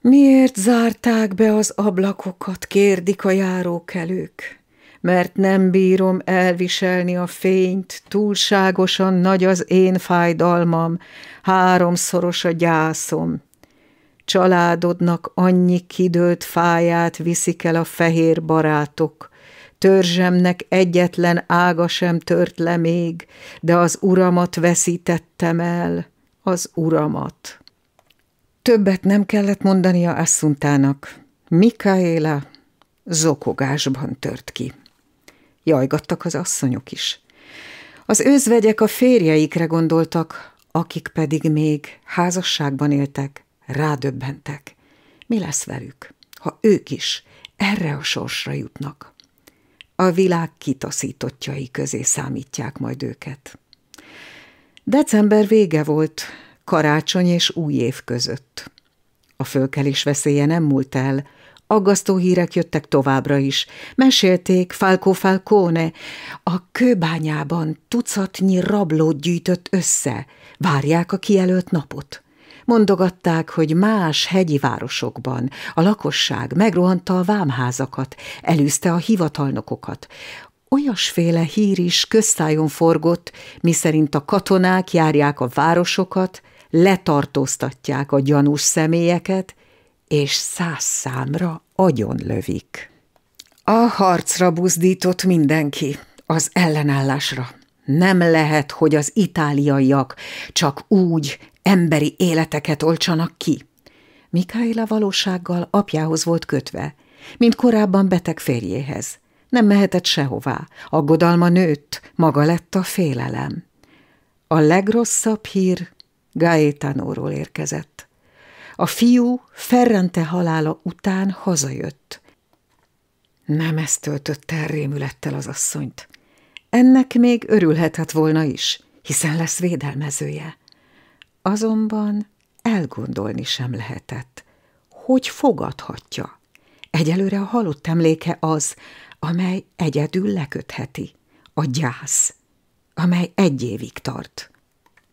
Miért zárták be az ablakokat, kérdik a járókelők? mert nem bírom elviselni a fényt, túlságosan nagy az én fájdalmam, háromszoros a gyászom. Családodnak annyi kidőlt fáját viszik el a fehér barátok, Törzsemnek egyetlen ága sem tört le még, de az uramat veszítettem el, az uramat. Többet nem kellett mondani a Asszuntának. Mikaéla zokogásban tört ki. Jajgattak az asszonyok is. Az özvegyek a férjeikre gondoltak, akik pedig még házasságban éltek, rádöbbentek. Mi lesz velük, ha ők is erre a sorsra jutnak? a világ kitaszítottjai közé számítják majd őket. December vége volt, karácsony és új év között. A fölkelés veszélye nem múlt el, aggasztó hírek jöttek továbbra is. Mesélték Falco Falcone, a kőbányában tucatnyi rablót gyűjtött össze, várják a kijelölt napot. Mondogatták, hogy más hegyi városokban a lakosság megrohanta a vámházakat, elűzte a hivatalnokokat. Olyasféle hír is köztájon forgott, miszerint a katonák járják a városokat, letartóztatják a gyanús személyeket, és száz számra agyonlövik. A harcra buzdított mindenki, az ellenállásra. Nem lehet, hogy az itáliaiak csak úgy emberi életeket oltsanak ki. Mikáéla valósággal apjához volt kötve, mint korábban beteg férjéhez. Nem mehetett sehová, aggodalma nőtt, maga lett a félelem. A legrosszabb hír Gaétanóról érkezett. A fiú Ferrente halála után hazajött. Nem ezt töltötte el rémülettel az asszonyt. Ennek még örülhetett volna is, hiszen lesz védelmezője. Azonban elgondolni sem lehetett, hogy fogadhatja. Egyelőre a halott emléke az, amely egyedül lekötheti, a gyász, amely egy évig tart.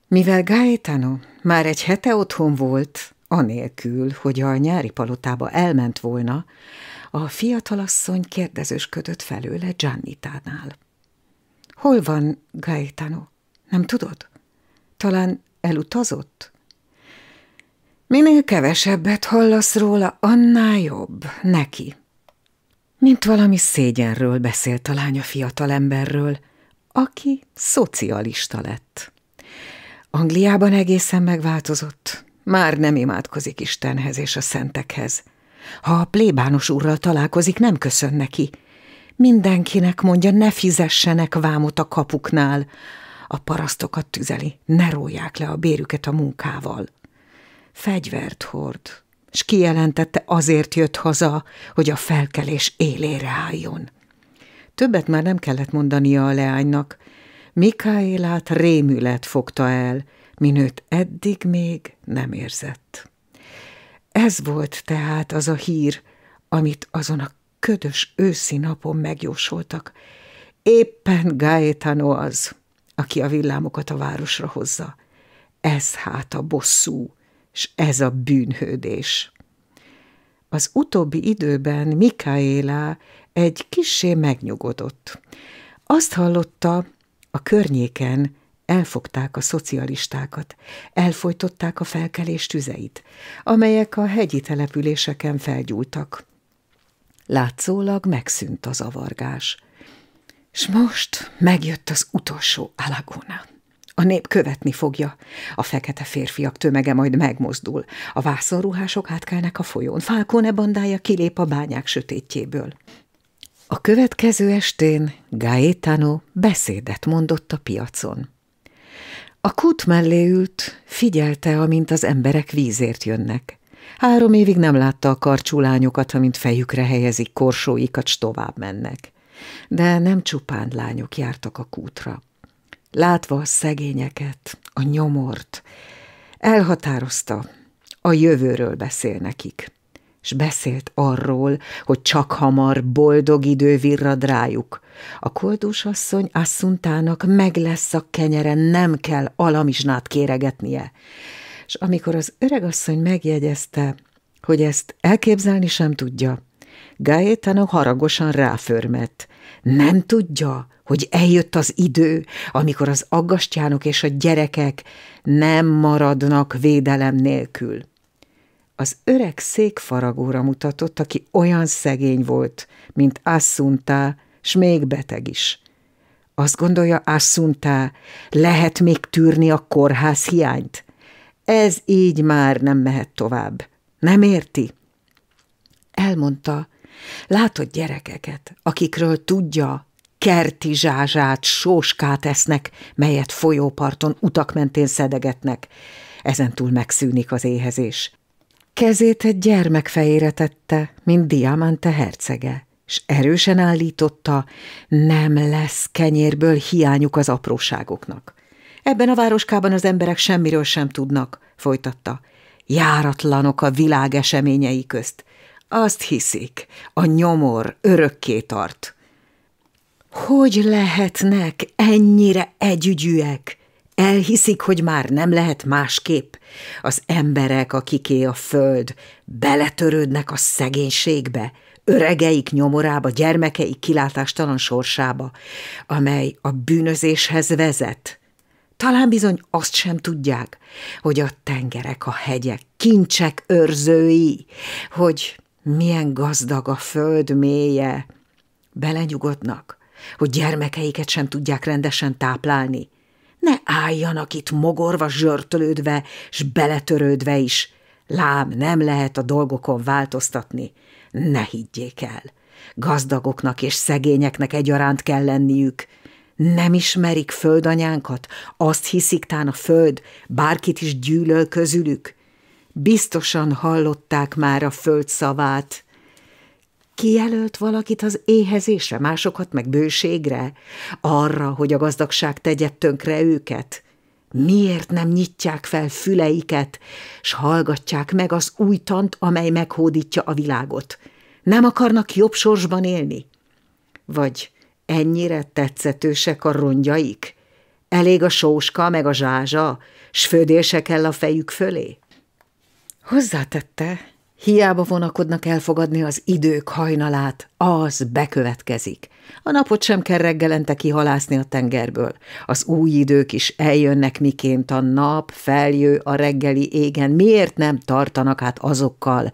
Mivel Gaetano már egy hete otthon volt, anélkül, hogy a nyári palotába elment volna, a fiatalasszony kérdezősködött felőle Giannitánál. Hol van Gaetano? Nem tudod? Talán elutazott? Minél kevesebbet hallasz róla, annál jobb neki. Mint valami szégyenről beszélt a lány a emberről, aki szocialista lett. Angliában egészen megváltozott. Már nem imádkozik Istenhez és a szentekhez. Ha a plébános úrral találkozik, nem köszön neki. Mindenkinek mondja, ne fizessenek vámot a kapuknál, a parasztokat tüzeli, ne róják le a bérüket a munkával. Fegyvert hord, s kijelentette azért jött haza, hogy a felkelés élére álljon. Többet már nem kellett mondania a leánynak, Mikaélát rémület fogta el, minőt eddig még nem érzett. Ez volt tehát az a hír, amit azon a ködös őszi napon megjósoltak. Éppen Gaetano az, aki a villámokat a városra hozza. Ez hát a bosszú, és ez a bűnhődés. Az utóbbi időben Mikaéla egy kissé megnyugodott. Azt hallotta, a környéken elfogták a szocialistákat, elfojtották a felkelés tüzeit, amelyek a hegyi településeken felgyúltak. Látszólag megszűnt az avargás. S most megjött az utolsó alagóna. A nép követni fogja. A fekete férfiak tömege majd megmozdul. A vászonruhások átkelnek a folyón. Falcone bandája kilép a bányák sötétjéből. A következő estén Gaetano beszédet mondott a piacon. A kút mellé ült, figyelte, amint az emberek vízért jönnek. Három évig nem látta a karcsú lányokat, amint fejükre helyezik korsóikat, s tovább mennek de nem csupán lányok jártak a kútra. Látva a szegényeket, a nyomort, elhatározta, a jövőről beszél nekik, és beszélt arról, hogy csak hamar boldog idő virrad rájuk. A koldus asszony Asszuntának meg lesz a kenyere, nem kell alamizsnát kéregetnie. És amikor az öregasszony megjegyezte, hogy ezt elképzelni sem tudja, Gaétano haragosan ráförmett. Nem tudja, hogy eljött az idő, amikor az aggastyánok és a gyerekek nem maradnak védelem nélkül. Az öreg székfaragóra mutatott, aki olyan szegény volt, mint Assunta, s még beteg is. Azt gondolja Assunta, lehet még tűrni a kórház hiányt? Ez így már nem mehet tovább. Nem érti? Elmondta, Látod gyerekeket, akikről tudja, kerti zsázsát, sóskát esznek, melyet folyóparton, utak mentén szedegetnek. Ezentúl megszűnik az éhezés. Kezét egy gyermek fejére tette, mint Diamante hercege, és erősen állította, nem lesz kenyérből hiányuk az apróságoknak. Ebben a városkában az emberek semmiről sem tudnak, folytatta. Járatlanok a világ eseményei közt. Azt hiszik, a nyomor örökké tart. Hogy lehetnek ennyire együgyűek? Elhiszik, hogy már nem lehet másképp. Az emberek, akiké a föld, beletörődnek a szegénységbe, öregeik nyomorába, gyermekeik kilátástalan sorsába, amely a bűnözéshez vezet. Talán bizony azt sem tudják, hogy a tengerek, a hegyek, kincsek őrzői, hogy milyen gazdag a föld mélye. Belenyugodnak, hogy gyermekeiket sem tudják rendesen táplálni. Ne álljanak itt mogorva zsörtölődve, s beletörődve is. Lám, nem lehet a dolgokon változtatni. Ne higgyék el. Gazdagoknak és szegényeknek egyaránt kell lenniük. Nem ismerik földanyánkat? Azt hiszik tán a föld, bárkit is gyűlöl közülük? Biztosan hallották már a föld szavát. Kijelölt valakit az éhezésre, másokat meg bőségre? Arra, hogy a gazdagság tegye tönkre őket? Miért nem nyitják fel füleiket, s hallgatják meg az új tant, amely meghódítja a világot? Nem akarnak jobb sorsban élni? Vagy ennyire tetszetősek a rongyaik? Elég a sóska meg a zsázsa, s födél se kell a fejük fölé? Hozzátette, hiába vonakodnak elfogadni az idők hajnalát, az bekövetkezik. A napot sem kell reggelente kihalászni a tengerből. Az új idők is eljönnek miként a nap, feljő a reggeli égen. Miért nem tartanak hát azokkal,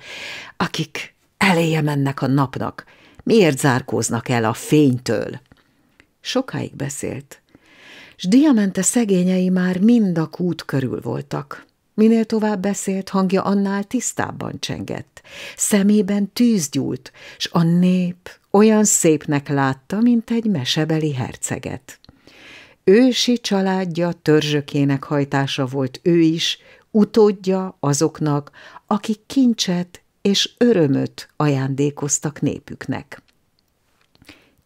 akik eléje mennek a napnak? Miért zárkóznak el a fénytől? Sokáig beszélt, s diamente szegényei már mind a kút körül voltak. Minél tovább beszélt, hangja annál tisztábban csengett. Szemében tűz gyúlt, s a nép olyan szépnek látta, mint egy mesebeli herceget. Ősi családja törzsökének hajtása volt ő is, utódja azoknak, akik kincset és örömöt ajándékoztak népüknek.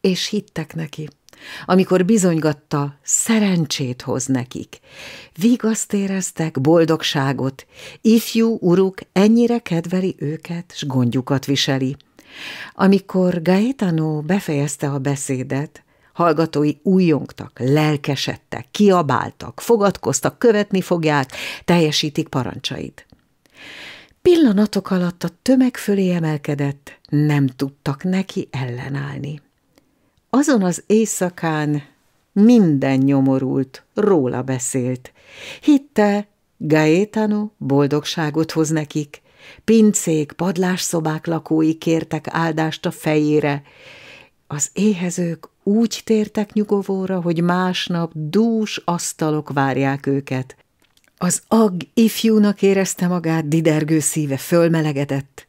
És hittek neki. Amikor bizonygatta, szerencsét hoz nekik. Vigaszt éreztek, boldogságot, ifjú uruk ennyire kedveli őket, s gondjukat viseli. Amikor Gaetano befejezte a beszédet, hallgatói újongtak, lelkesedtek, kiabáltak, fogadkoztak, követni fogják, teljesítik parancsait. Pillanatok alatt a tömeg fölé emelkedett, nem tudtak neki ellenállni. Azon az éjszakán minden nyomorult, róla beszélt. Hitte, Gaetano boldogságot hoz nekik, pincék, padlásszobák lakói kértek áldást a fejére. Az éhezők úgy tértek nyugovóra, hogy másnap dús asztalok várják őket. Az ag ifjúnak érezte magát, didergő szíve fölmelegedett,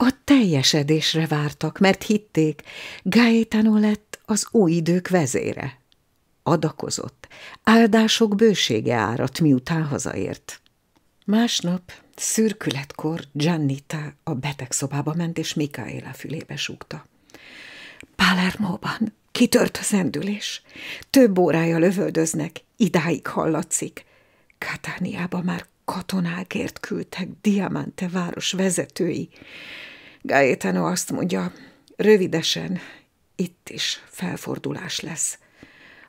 a teljesedésre vártak, mert hitték, Gaetano lett az új idők vezére. Adakozott, áldások bősége árat, miután hazaért. Másnap szürkületkor Giannita a betegszobába ment, és Mikaela fülébe súgta. Palermóban kitört a szendülés. Több órája lövöldöznek, idáig hallatszik. Katániába már katonákért küldtek Diamante város vezetői. Gaetano azt mondja, rövidesen itt is felfordulás lesz.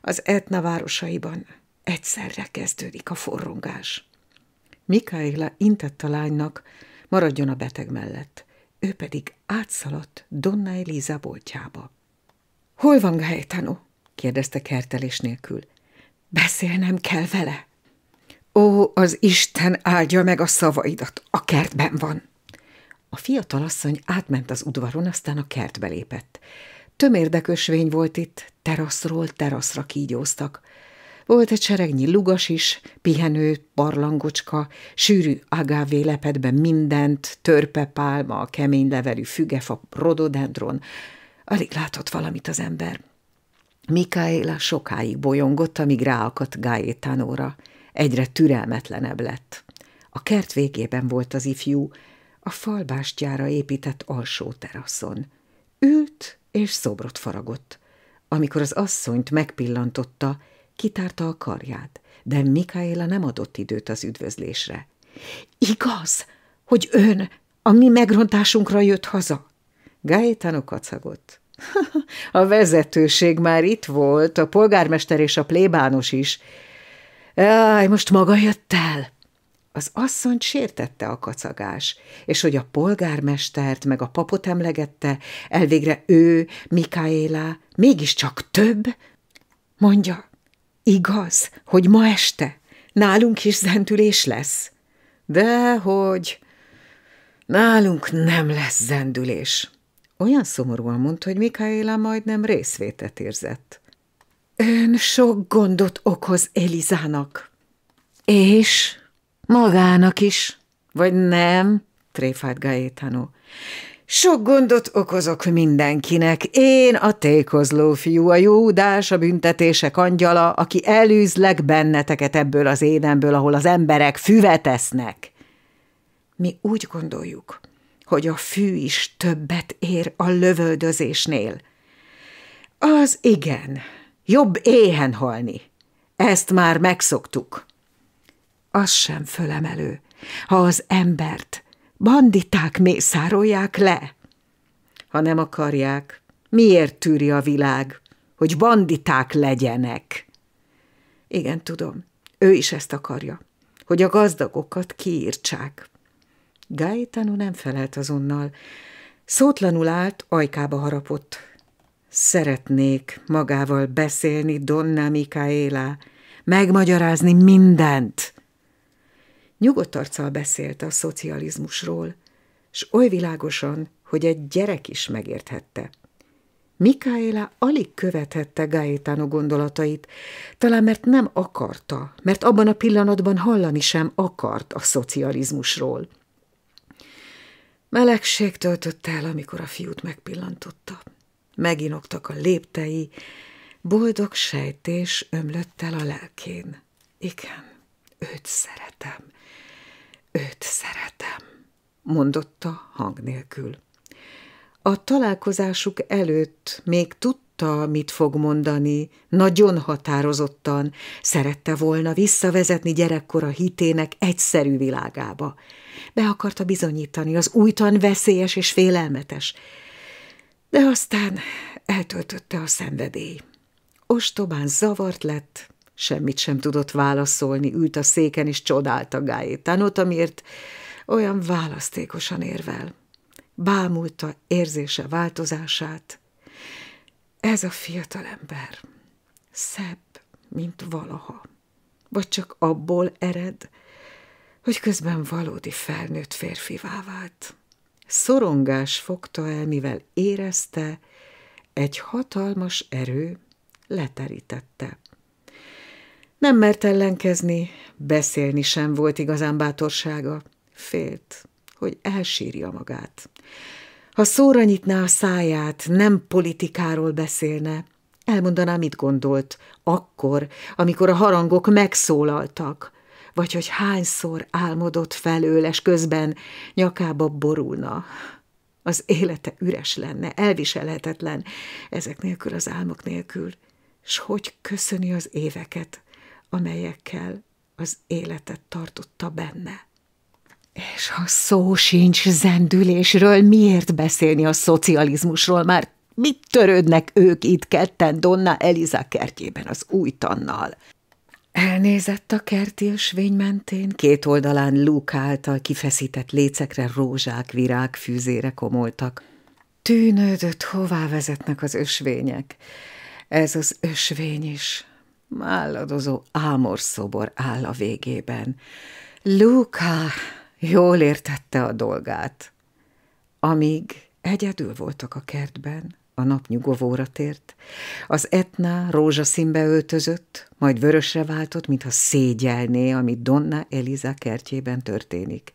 Az Etna városaiban egyszerre kezdődik a forrongás. Mikaela intett a lánynak, maradjon a beteg mellett, ő pedig átszaladt Donna Eliza boltjába. – Hol van Gaetano? – kérdezte kertelés nélkül. – Beszélnem kell vele. – Ó, az Isten áldja meg a szavaidat, a kertben van! – a fiatal asszony átment az udvaron, aztán a kertbe lépett. Tömérdekösvény volt itt, teraszról teraszra kígyóztak. Volt egy seregnyi lugas is, pihenő, barlangocska, sűrű agávé lepedbe mindent, a kemény levelű fügefa, rododendron. Alig látott valamit az ember. Mikaela sokáig bolyongott, amíg ráakadt Gaétanóra. Egyre türelmetlenebb lett. A kert végében volt az ifjú, a falbástyára épített alsó teraszon. Ült és szobrot faragott. Amikor az asszonyt megpillantotta, kitárta a karját, de Mikaela nem adott időt az üdvözlésre. Igaz, hogy ön a mi megrontásunkra jött haza? Gaetano kacagott. *laughs* A vezetőség már itt volt, a polgármester és a plébános is. Jaj, most maga jött el! az asszonyt sértette a kacagás, és hogy a polgármestert meg a papot emlegette, elvégre ő, Mikaéla, mégiscsak több, mondja, igaz, hogy ma este nálunk is zendülés lesz, de hogy nálunk nem lesz zendülés. Olyan szomorúan mondta, hogy Mikaéla majdnem részvétet érzett. Ön sok gondot okoz Elizának. És Magának is, vagy nem, tréfált Gaétano? Sok gondot okozok mindenkinek. Én a tékozló fiú, a jódás, a büntetések angyala, aki elűzlek benneteket ebből az édenből, ahol az emberek füvet esznek. Mi úgy gondoljuk, hogy a fű is többet ér a lövöldözésnél. Az igen, jobb éhen halni. Ezt már megszoktuk az sem fölemelő, ha az embert banditák mészárolják le. Ha nem akarják, miért tűri a világ, hogy banditák legyenek? Igen, tudom, ő is ezt akarja, hogy a gazdagokat kiírtsák. Gaetano nem felelt azonnal. Szótlanul állt, ajkába harapott. Szeretnék magával beszélni Donna Mikaela, megmagyarázni mindent, Nyugodt arccal beszélt a szocializmusról, s oly világosan, hogy egy gyerek is megérthette. Mikaela alig követhette Gaetano gondolatait, talán mert nem akarta, mert abban a pillanatban hallani sem akart a szocializmusról. Melegség töltött el, amikor a fiút megpillantotta. Meginoktak a léptei, boldog sejtés ömlött el a lelkén. Igen, őt szeretem, Őt szeretem, mondotta hang nélkül. A találkozásuk előtt még tudta, mit fog mondani, nagyon határozottan, szerette volna visszavezetni gyerekkora hitének egyszerű világába. Be akarta bizonyítani, az újtan veszélyes és félelmetes. De aztán eltöltötte a szenvedély. Ostobán zavart lett, Semmit sem tudott válaszolni, ült a széken és csodálta Gáétánot, amiért olyan választékosan érvel. Bámulta érzése változását. Ez a fiatal ember szebb, mint valaha. Vagy csak abból ered, hogy közben valódi felnőtt férfivá vált. Szorongás fogta el, mivel érezte, egy hatalmas erő leterítette nem mert ellenkezni, beszélni sem volt igazán bátorsága. Félt, hogy elsírja magát. Ha szóra nyitná a száját, nem politikáról beszélne, elmondaná, mit gondolt, akkor, amikor a harangok megszólaltak, vagy hogy hányszor álmodott felőles közben nyakába borulna. Az élete üres lenne, elviselhetetlen, ezek nélkül az álmok nélkül. S hogy köszöni az éveket, amelyekkel az életet tartotta benne. És ha szó sincs zendülésről, miért beszélni a szocializmusról már? Mit törődnek ők itt ketten Donna Eliza kertjében az új tannal? Elnézett a kerti ösvény mentén, két oldalán Luke által kifeszített lécekre rózsák, virág fűzére komoltak. Tűnődött, hová vezetnek az ösvények. Ez az ösvény is Málladozó ámorszobor áll a végében. Luka jól értette a dolgát. Amíg egyedül voltak a kertben, a nap nyugovóra tért, az Etna rózsaszínbe öltözött, majd vörösre váltott, mintha szégyelné, ami Donna Eliza kertjében történik.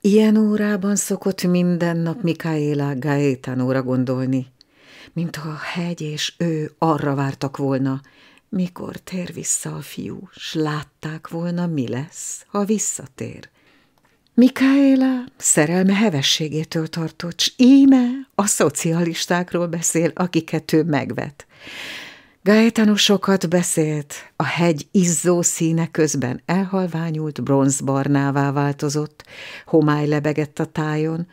Ilyen órában szokott minden nap Mikaela Gaetanóra gondolni, mintha a hegy és ő arra vártak volna, mikor tér vissza a fiú, s látták volna, mi lesz, ha visszatér. Mikaela szerelme hevességétől tartott, s íme a szocialistákról beszél, akiket ő megvet. Gaetano sokat beszélt, a hegy izzó színe közben elhalványult bronzbarnává változott, homály lebegett a tájon.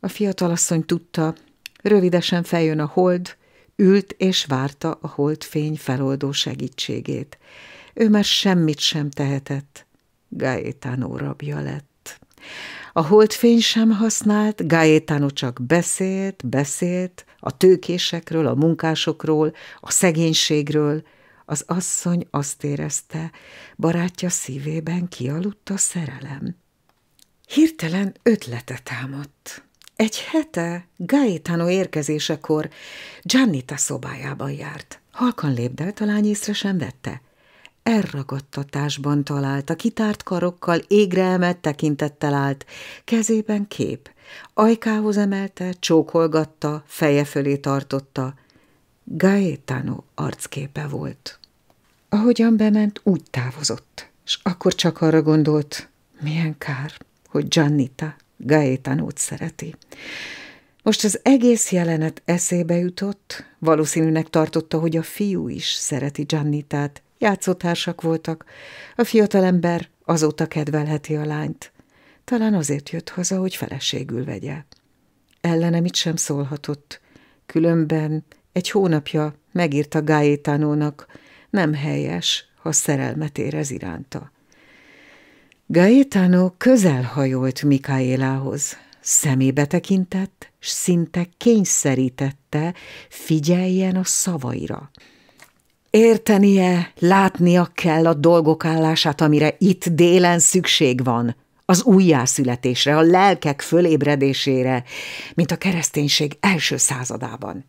A fiatalasszony tudta, rövidesen feljön a hold, ült és várta a holdfény feloldó segítségét. Ő már semmit sem tehetett. Gaetano rabja lett. A holdfény sem használt, Gaetano csak beszélt, beszélt a tőkésekről, a munkásokról, a szegénységről. Az asszony azt érezte, barátja szívében kialudt a szerelem. Hirtelen ötlete támadt. Egy hete Gaetano érkezésekor Giannita szobájában járt. Halkan lépdelt a lány észre sem vette. Elragadtatásban találta, kitárt karokkal, égre emelt tekintettel állt, kezében kép. Ajkához emelte, csókolgatta, feje fölé tartotta. Gaetano arcképe volt. Ahogyan bement, úgy távozott, és akkor csak arra gondolt, milyen kár, hogy Giannita Gaétanót szereti. Most az egész jelenet eszébe jutott, valószínűnek tartotta, hogy a fiú is szereti Giannitát, játszótársak voltak, a fiatalember azóta kedvelheti a lányt. Talán azért jött haza, hogy feleségül vegye. Ellene mit sem szólhatott, különben egy hónapja megírta Gaétanónak, nem helyes, ha szerelmet érez iránta. Gaetano hajolt Mikaélához, szemébe tekintett, s szinte kényszerítette, figyeljen a szavaira. Értenie, látnia kell a dolgok állását, amire itt délen szükség van, az újjászületésre, a lelkek fölébredésére, mint a kereszténység első századában.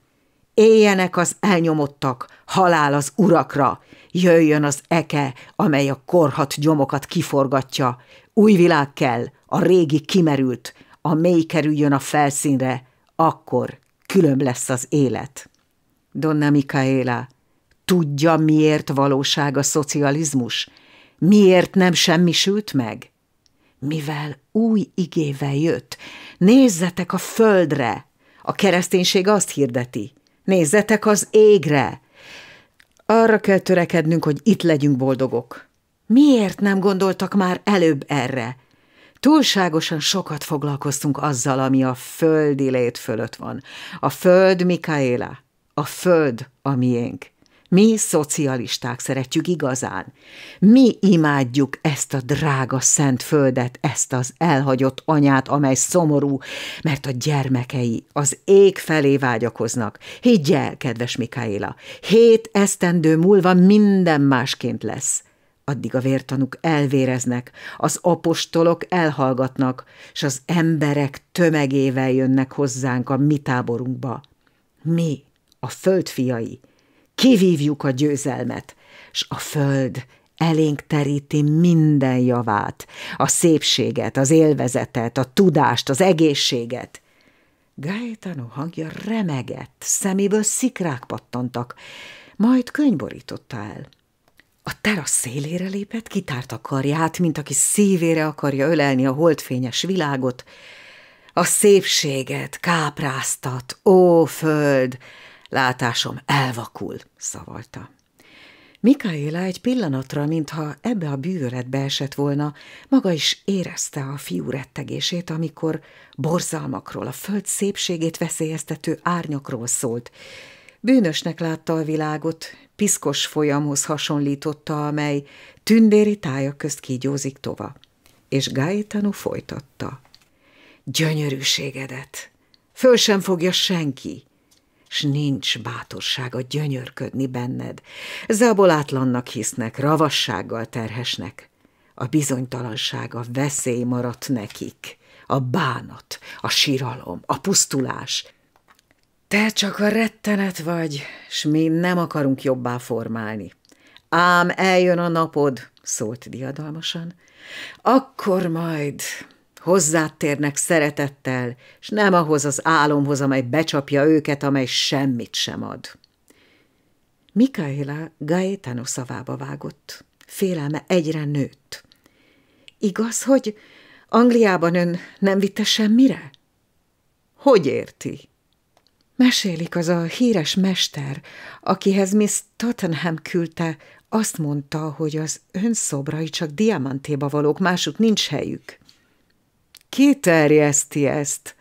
Éljenek az elnyomottak, halál az urakra, Jöjjön az eke, amely a korhat gyomokat kiforgatja. Új világ kell, a régi kimerült, a mély kerüljön a felszínre, akkor külön lesz az élet. Donna Mikaela, tudja, miért valóság a szocializmus? Miért nem semmisült meg? Mivel új igével jött, nézzetek a földre! A kereszténység azt hirdeti, nézzetek az égre! Arra kell törekednünk, hogy itt legyünk boldogok. Miért nem gondoltak már előbb erre? Túlságosan sokat foglalkoztunk azzal, ami a földi lét fölött van. A föld Mikaela, a föld a miénk. Mi szocialisták szeretjük igazán. Mi imádjuk ezt a drága szent földet, ezt az elhagyott anyát, amely szomorú, mert a gyermekei az ég felé vágyakoznak. Higgy el, kedves Mikáéla, hét esztendő múlva minden másként lesz. Addig a vértanuk elvéreznek, az apostolok elhallgatnak, és az emberek tömegével jönnek hozzánk a mi táborunkba. Mi, a földfiai, kivívjuk a győzelmet, s a föld elénk teríti minden javát, a szépséget, az élvezetet, a tudást, az egészséget. Gaetano hangja remegett, szeméből szikrák pattantak, majd könyborította el. A terasz szélére lépett, a karját, mint aki szívére akarja ölelni a holdfényes világot. A szépséget kápráztat, ó föld, Látásom elvakul, szavalta. Mikaéla egy pillanatra, mintha ebbe a bűvöletbe esett volna, maga is érezte a fiú rettegését, amikor borzalmakról, a föld szépségét veszélyeztető árnyakról szólt. Bűnösnek látta a világot, piszkos folyamhoz hasonlította, amely tündéri tája közt kígyózik tova. És Gaetano folytatta. Gyönyörűségedet! Föl sem fogja senki! s nincs bátorsága gyönyörködni benned. Zabolátlannak hisznek, ravassággal terhesnek. A bizonytalansága veszély maradt nekik, a bánat, a síralom, a pusztulás. Te csak a rettenet vagy, s mi nem akarunk jobbá formálni. Ám eljön a napod, szólt diadalmasan, akkor majd Hozzád térnek szeretettel, és nem ahhoz az álomhoz, amely becsapja őket, amely semmit sem ad. Mikaela Gaetano szavába vágott. Félelme egyre nőtt. Igaz, hogy Angliában ön nem vitte semmire? Hogy érti? Mesélik az a híres mester, akihez Miss Tottenham küldte, azt mondta, hogy az ön szobrai csak diamantéba valók, másuk nincs helyük kiterjeszti ezt.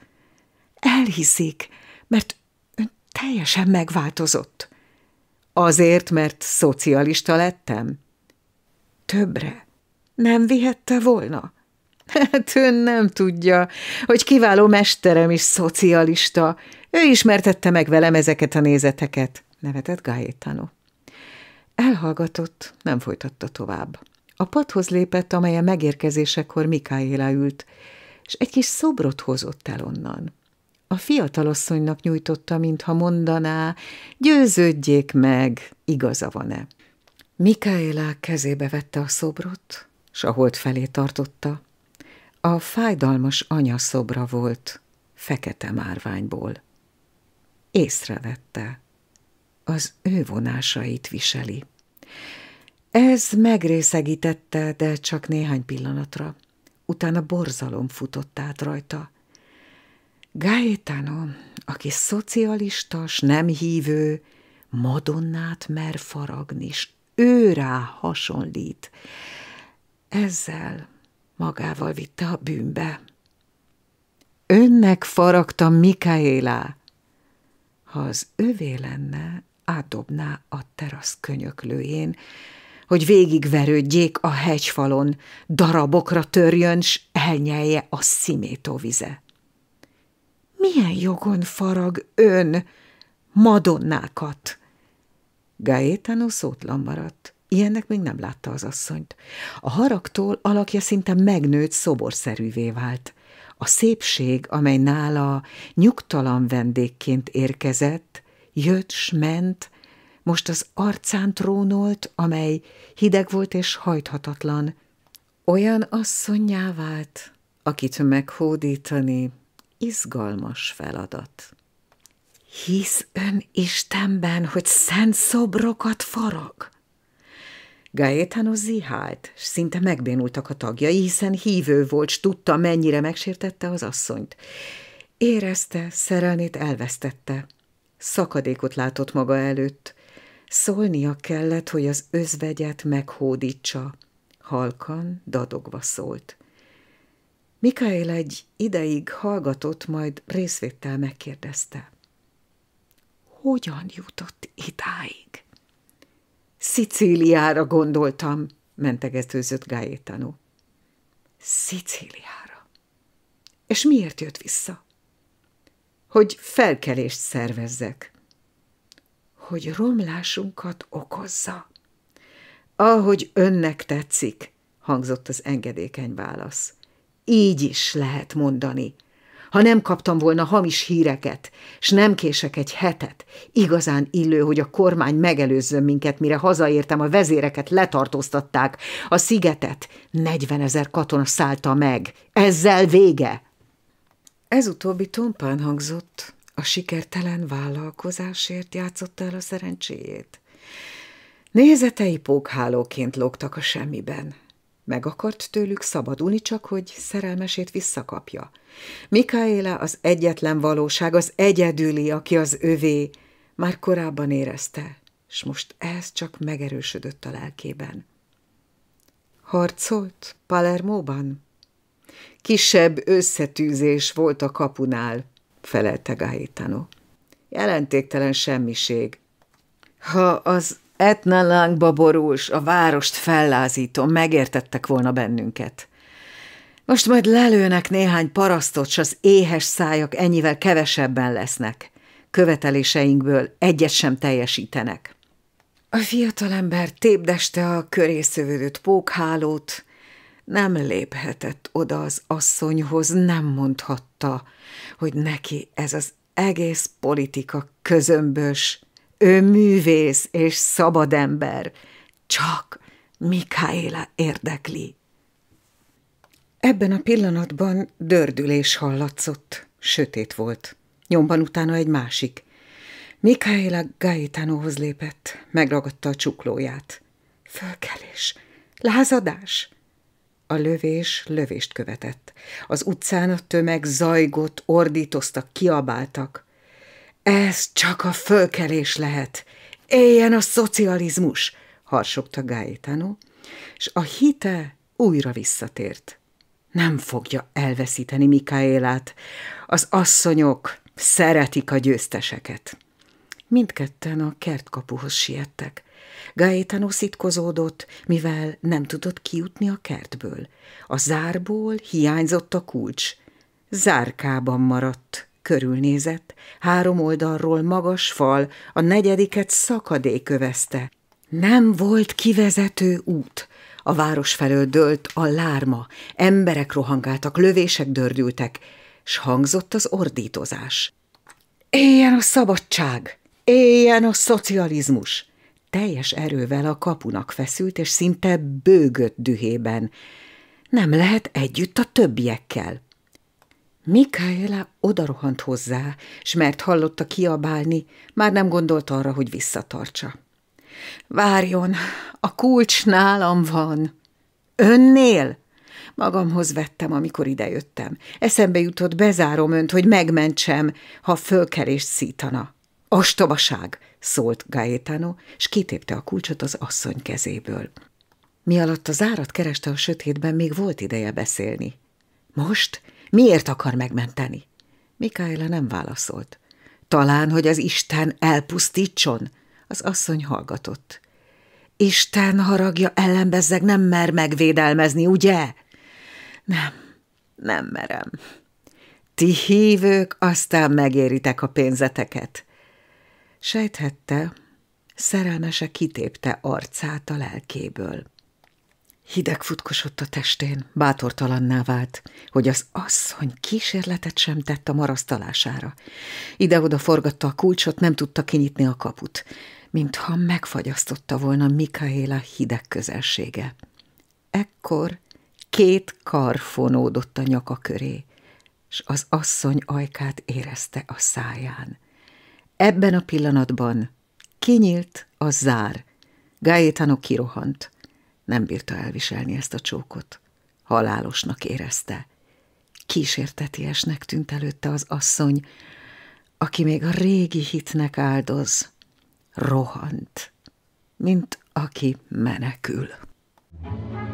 Elhiszik, mert ön teljesen megváltozott. Azért, mert szocialista lettem? Többre. Nem vihette volna? Hát ön nem tudja, hogy kiváló mesterem is szocialista. Ő ismertette meg velem ezeket a nézeteket, nevetett Gaetano. Elhallgatott, nem folytatta tovább. A padhoz lépett, amelyen megérkezésekor Mikáéla ült és egy kis szobrot hozott el onnan. A fiatalasszonynak nyújtotta, mintha mondaná, győződjék meg, igaza van-e. Mikaela kezébe vette a szobrot, s a hold felé tartotta. A fájdalmas anya szobra volt, fekete márványból. Észrevette, az ő vonásait viseli. Ez megrészegítette, de csak néhány pillanatra utána borzalom futott át rajta. Gaetano, aki szocialista, s nem hívő, Madonnát mer faragni, s ő rá hasonlít. Ezzel magával vitte a bűnbe. Önnek faragtam, Mikaéla. Ha az övé lenne, átdobná a terasz könyöklőjén, hogy végigverődjék a hegyfalon, darabokra törjön, s elnyelje a vize. Milyen jogon farag ön madonnákat? Gaetano szótlan maradt. Ilyennek még nem látta az asszonyt. A haragtól alakja szinte megnőtt szoborszerűvé vált. A szépség, amely nála nyugtalan vendégként érkezett, jött s ment, most az arcán trónolt, amely hideg volt és hajthatatlan. Olyan asszonyjá vált, akit meghódítani izgalmas feladat. Hisz ön Istenben, hogy szent szobrokat farag? Gaetano zihált, s szinte megbénultak a tagjai, hiszen hívő volt, s tudta, mennyire megsértette az asszonyt. Érezte, szerelmét elvesztette. Szakadékot látott maga előtt, Szólnia kellett, hogy az özvegyet meghódítsa. Halkan, dadogva szólt. Mikael egy ideig hallgatott, majd részvéttel megkérdezte. Hogyan jutott idáig? Szicíliára gondoltam, mentegetőzött Gáétanó. Szicíliára. És miért jött vissza? Hogy felkelést szervezzek hogy romlásunkat okozza. Ahogy önnek tetszik, hangzott az engedékeny válasz. Így is lehet mondani. Ha nem kaptam volna hamis híreket, s nem kések egy hetet, igazán illő, hogy a kormány megelőzzön minket, mire hazaértem, a vezéreket letartóztatták, a szigetet 40 ezer katona szállta meg. Ezzel vége! Ez utóbbi tompán hangzott, a sikertelen vállalkozásért játszotta el a szerencséjét. Nézetei pókhálóként lógtak a semmiben. Meg akart tőlük szabadulni, csak hogy szerelmesét visszakapja. Mikaéla az egyetlen valóság, az egyedüli, aki az övé. Már korábban érezte, és most ez csak megerősödött a lelkében. Harcolt Palermóban? Kisebb összetűzés volt a kapunál felelte Gaetano. Jelentéktelen semmiség. Ha az etnalánkba borús, a várost fellázító, megértettek volna bennünket. Most majd lelőnek néhány parasztot, s az éhes szájak ennyivel kevesebben lesznek. Követeléseinkből egyet sem teljesítenek. A fiatalember tépdeste a köré szövődött pókhálót, nem léphetett oda az asszonyhoz, nem mondhatta, hogy neki ez az egész politika közömbös. Ő művész és szabad ember, csak Mikaela érdekli. Ebben a pillanatban dördülés hallatszott, sötét volt. Nyomban utána egy másik. Mikaela Gaetanohoz lépett, megragadta a csuklóját. Fölkelés, lázadás, a lövés lövést követett. Az utcán a tömeg zajgott, ordítoztak, kiabáltak. Ez csak a fölkelés lehet. Éljen a szocializmus, harsogta Gaetano, és a hite újra visszatért. Nem fogja elveszíteni Mikaélát. Az asszonyok szeretik a győzteseket. Mindketten a kertkapuhoz siettek. Gaetano szitkozódott, mivel nem tudott kijutni a kertből. A zárból hiányzott a kulcs. Zárkában maradt. Körülnézett, három oldalról magas fal, a negyediket szakadék övezte. Nem volt kivezető út. A város felől dőlt a lárma, emberek rohangáltak, lövések dördültek, s hangzott az ordítozás. Éljen a szabadság! Éljen a szocializmus! teljes erővel a kapunak feszült, és szinte bőgött dühében. Nem lehet együtt a többiekkel. Mikaela odarohant hozzá, s mert hallotta kiabálni, már nem gondolt arra, hogy visszatartsa. Várjon, a kulcs nálam van. Önnél? Magamhoz vettem, amikor idejöttem. Eszembe jutott, bezárom önt, hogy megmentsem, ha fölkerést szítana. Ostobaság! szólt Gaetano, és kitépte a kulcsot az asszony kezéből. Mi alatt az árat kereste a sötétben, még volt ideje beszélni. Most? Miért akar megmenteni? Mikaela nem válaszolt. Talán, hogy az Isten elpusztítson? Az asszony hallgatott. Isten haragja ellenbezzeg nem mer megvédelmezni, ugye? Nem, nem merem. Ti hívők, aztán megéritek a pénzeteket. Sejthette, szerelmese kitépte arcát a lelkéből. Hideg futkosott a testén, bátortalanná vált, hogy az asszony kísérletet sem tett a marasztalására. Ide-oda forgatta a kulcsot, nem tudta kinyitni a kaput, mintha megfagyasztotta volna Mikaéla hideg közelsége. Ekkor két kar fonódott a nyaka köré, s az asszony ajkát érezte a száján. Ebben a pillanatban kinyílt a zár. Gaetano kirohant. Nem bírta elviselni ezt a csókot. Halálosnak érezte. Kísértetiesnek tűnt előtte az asszony, aki még a régi hitnek áldoz. Rohant, mint aki menekül. Thank you.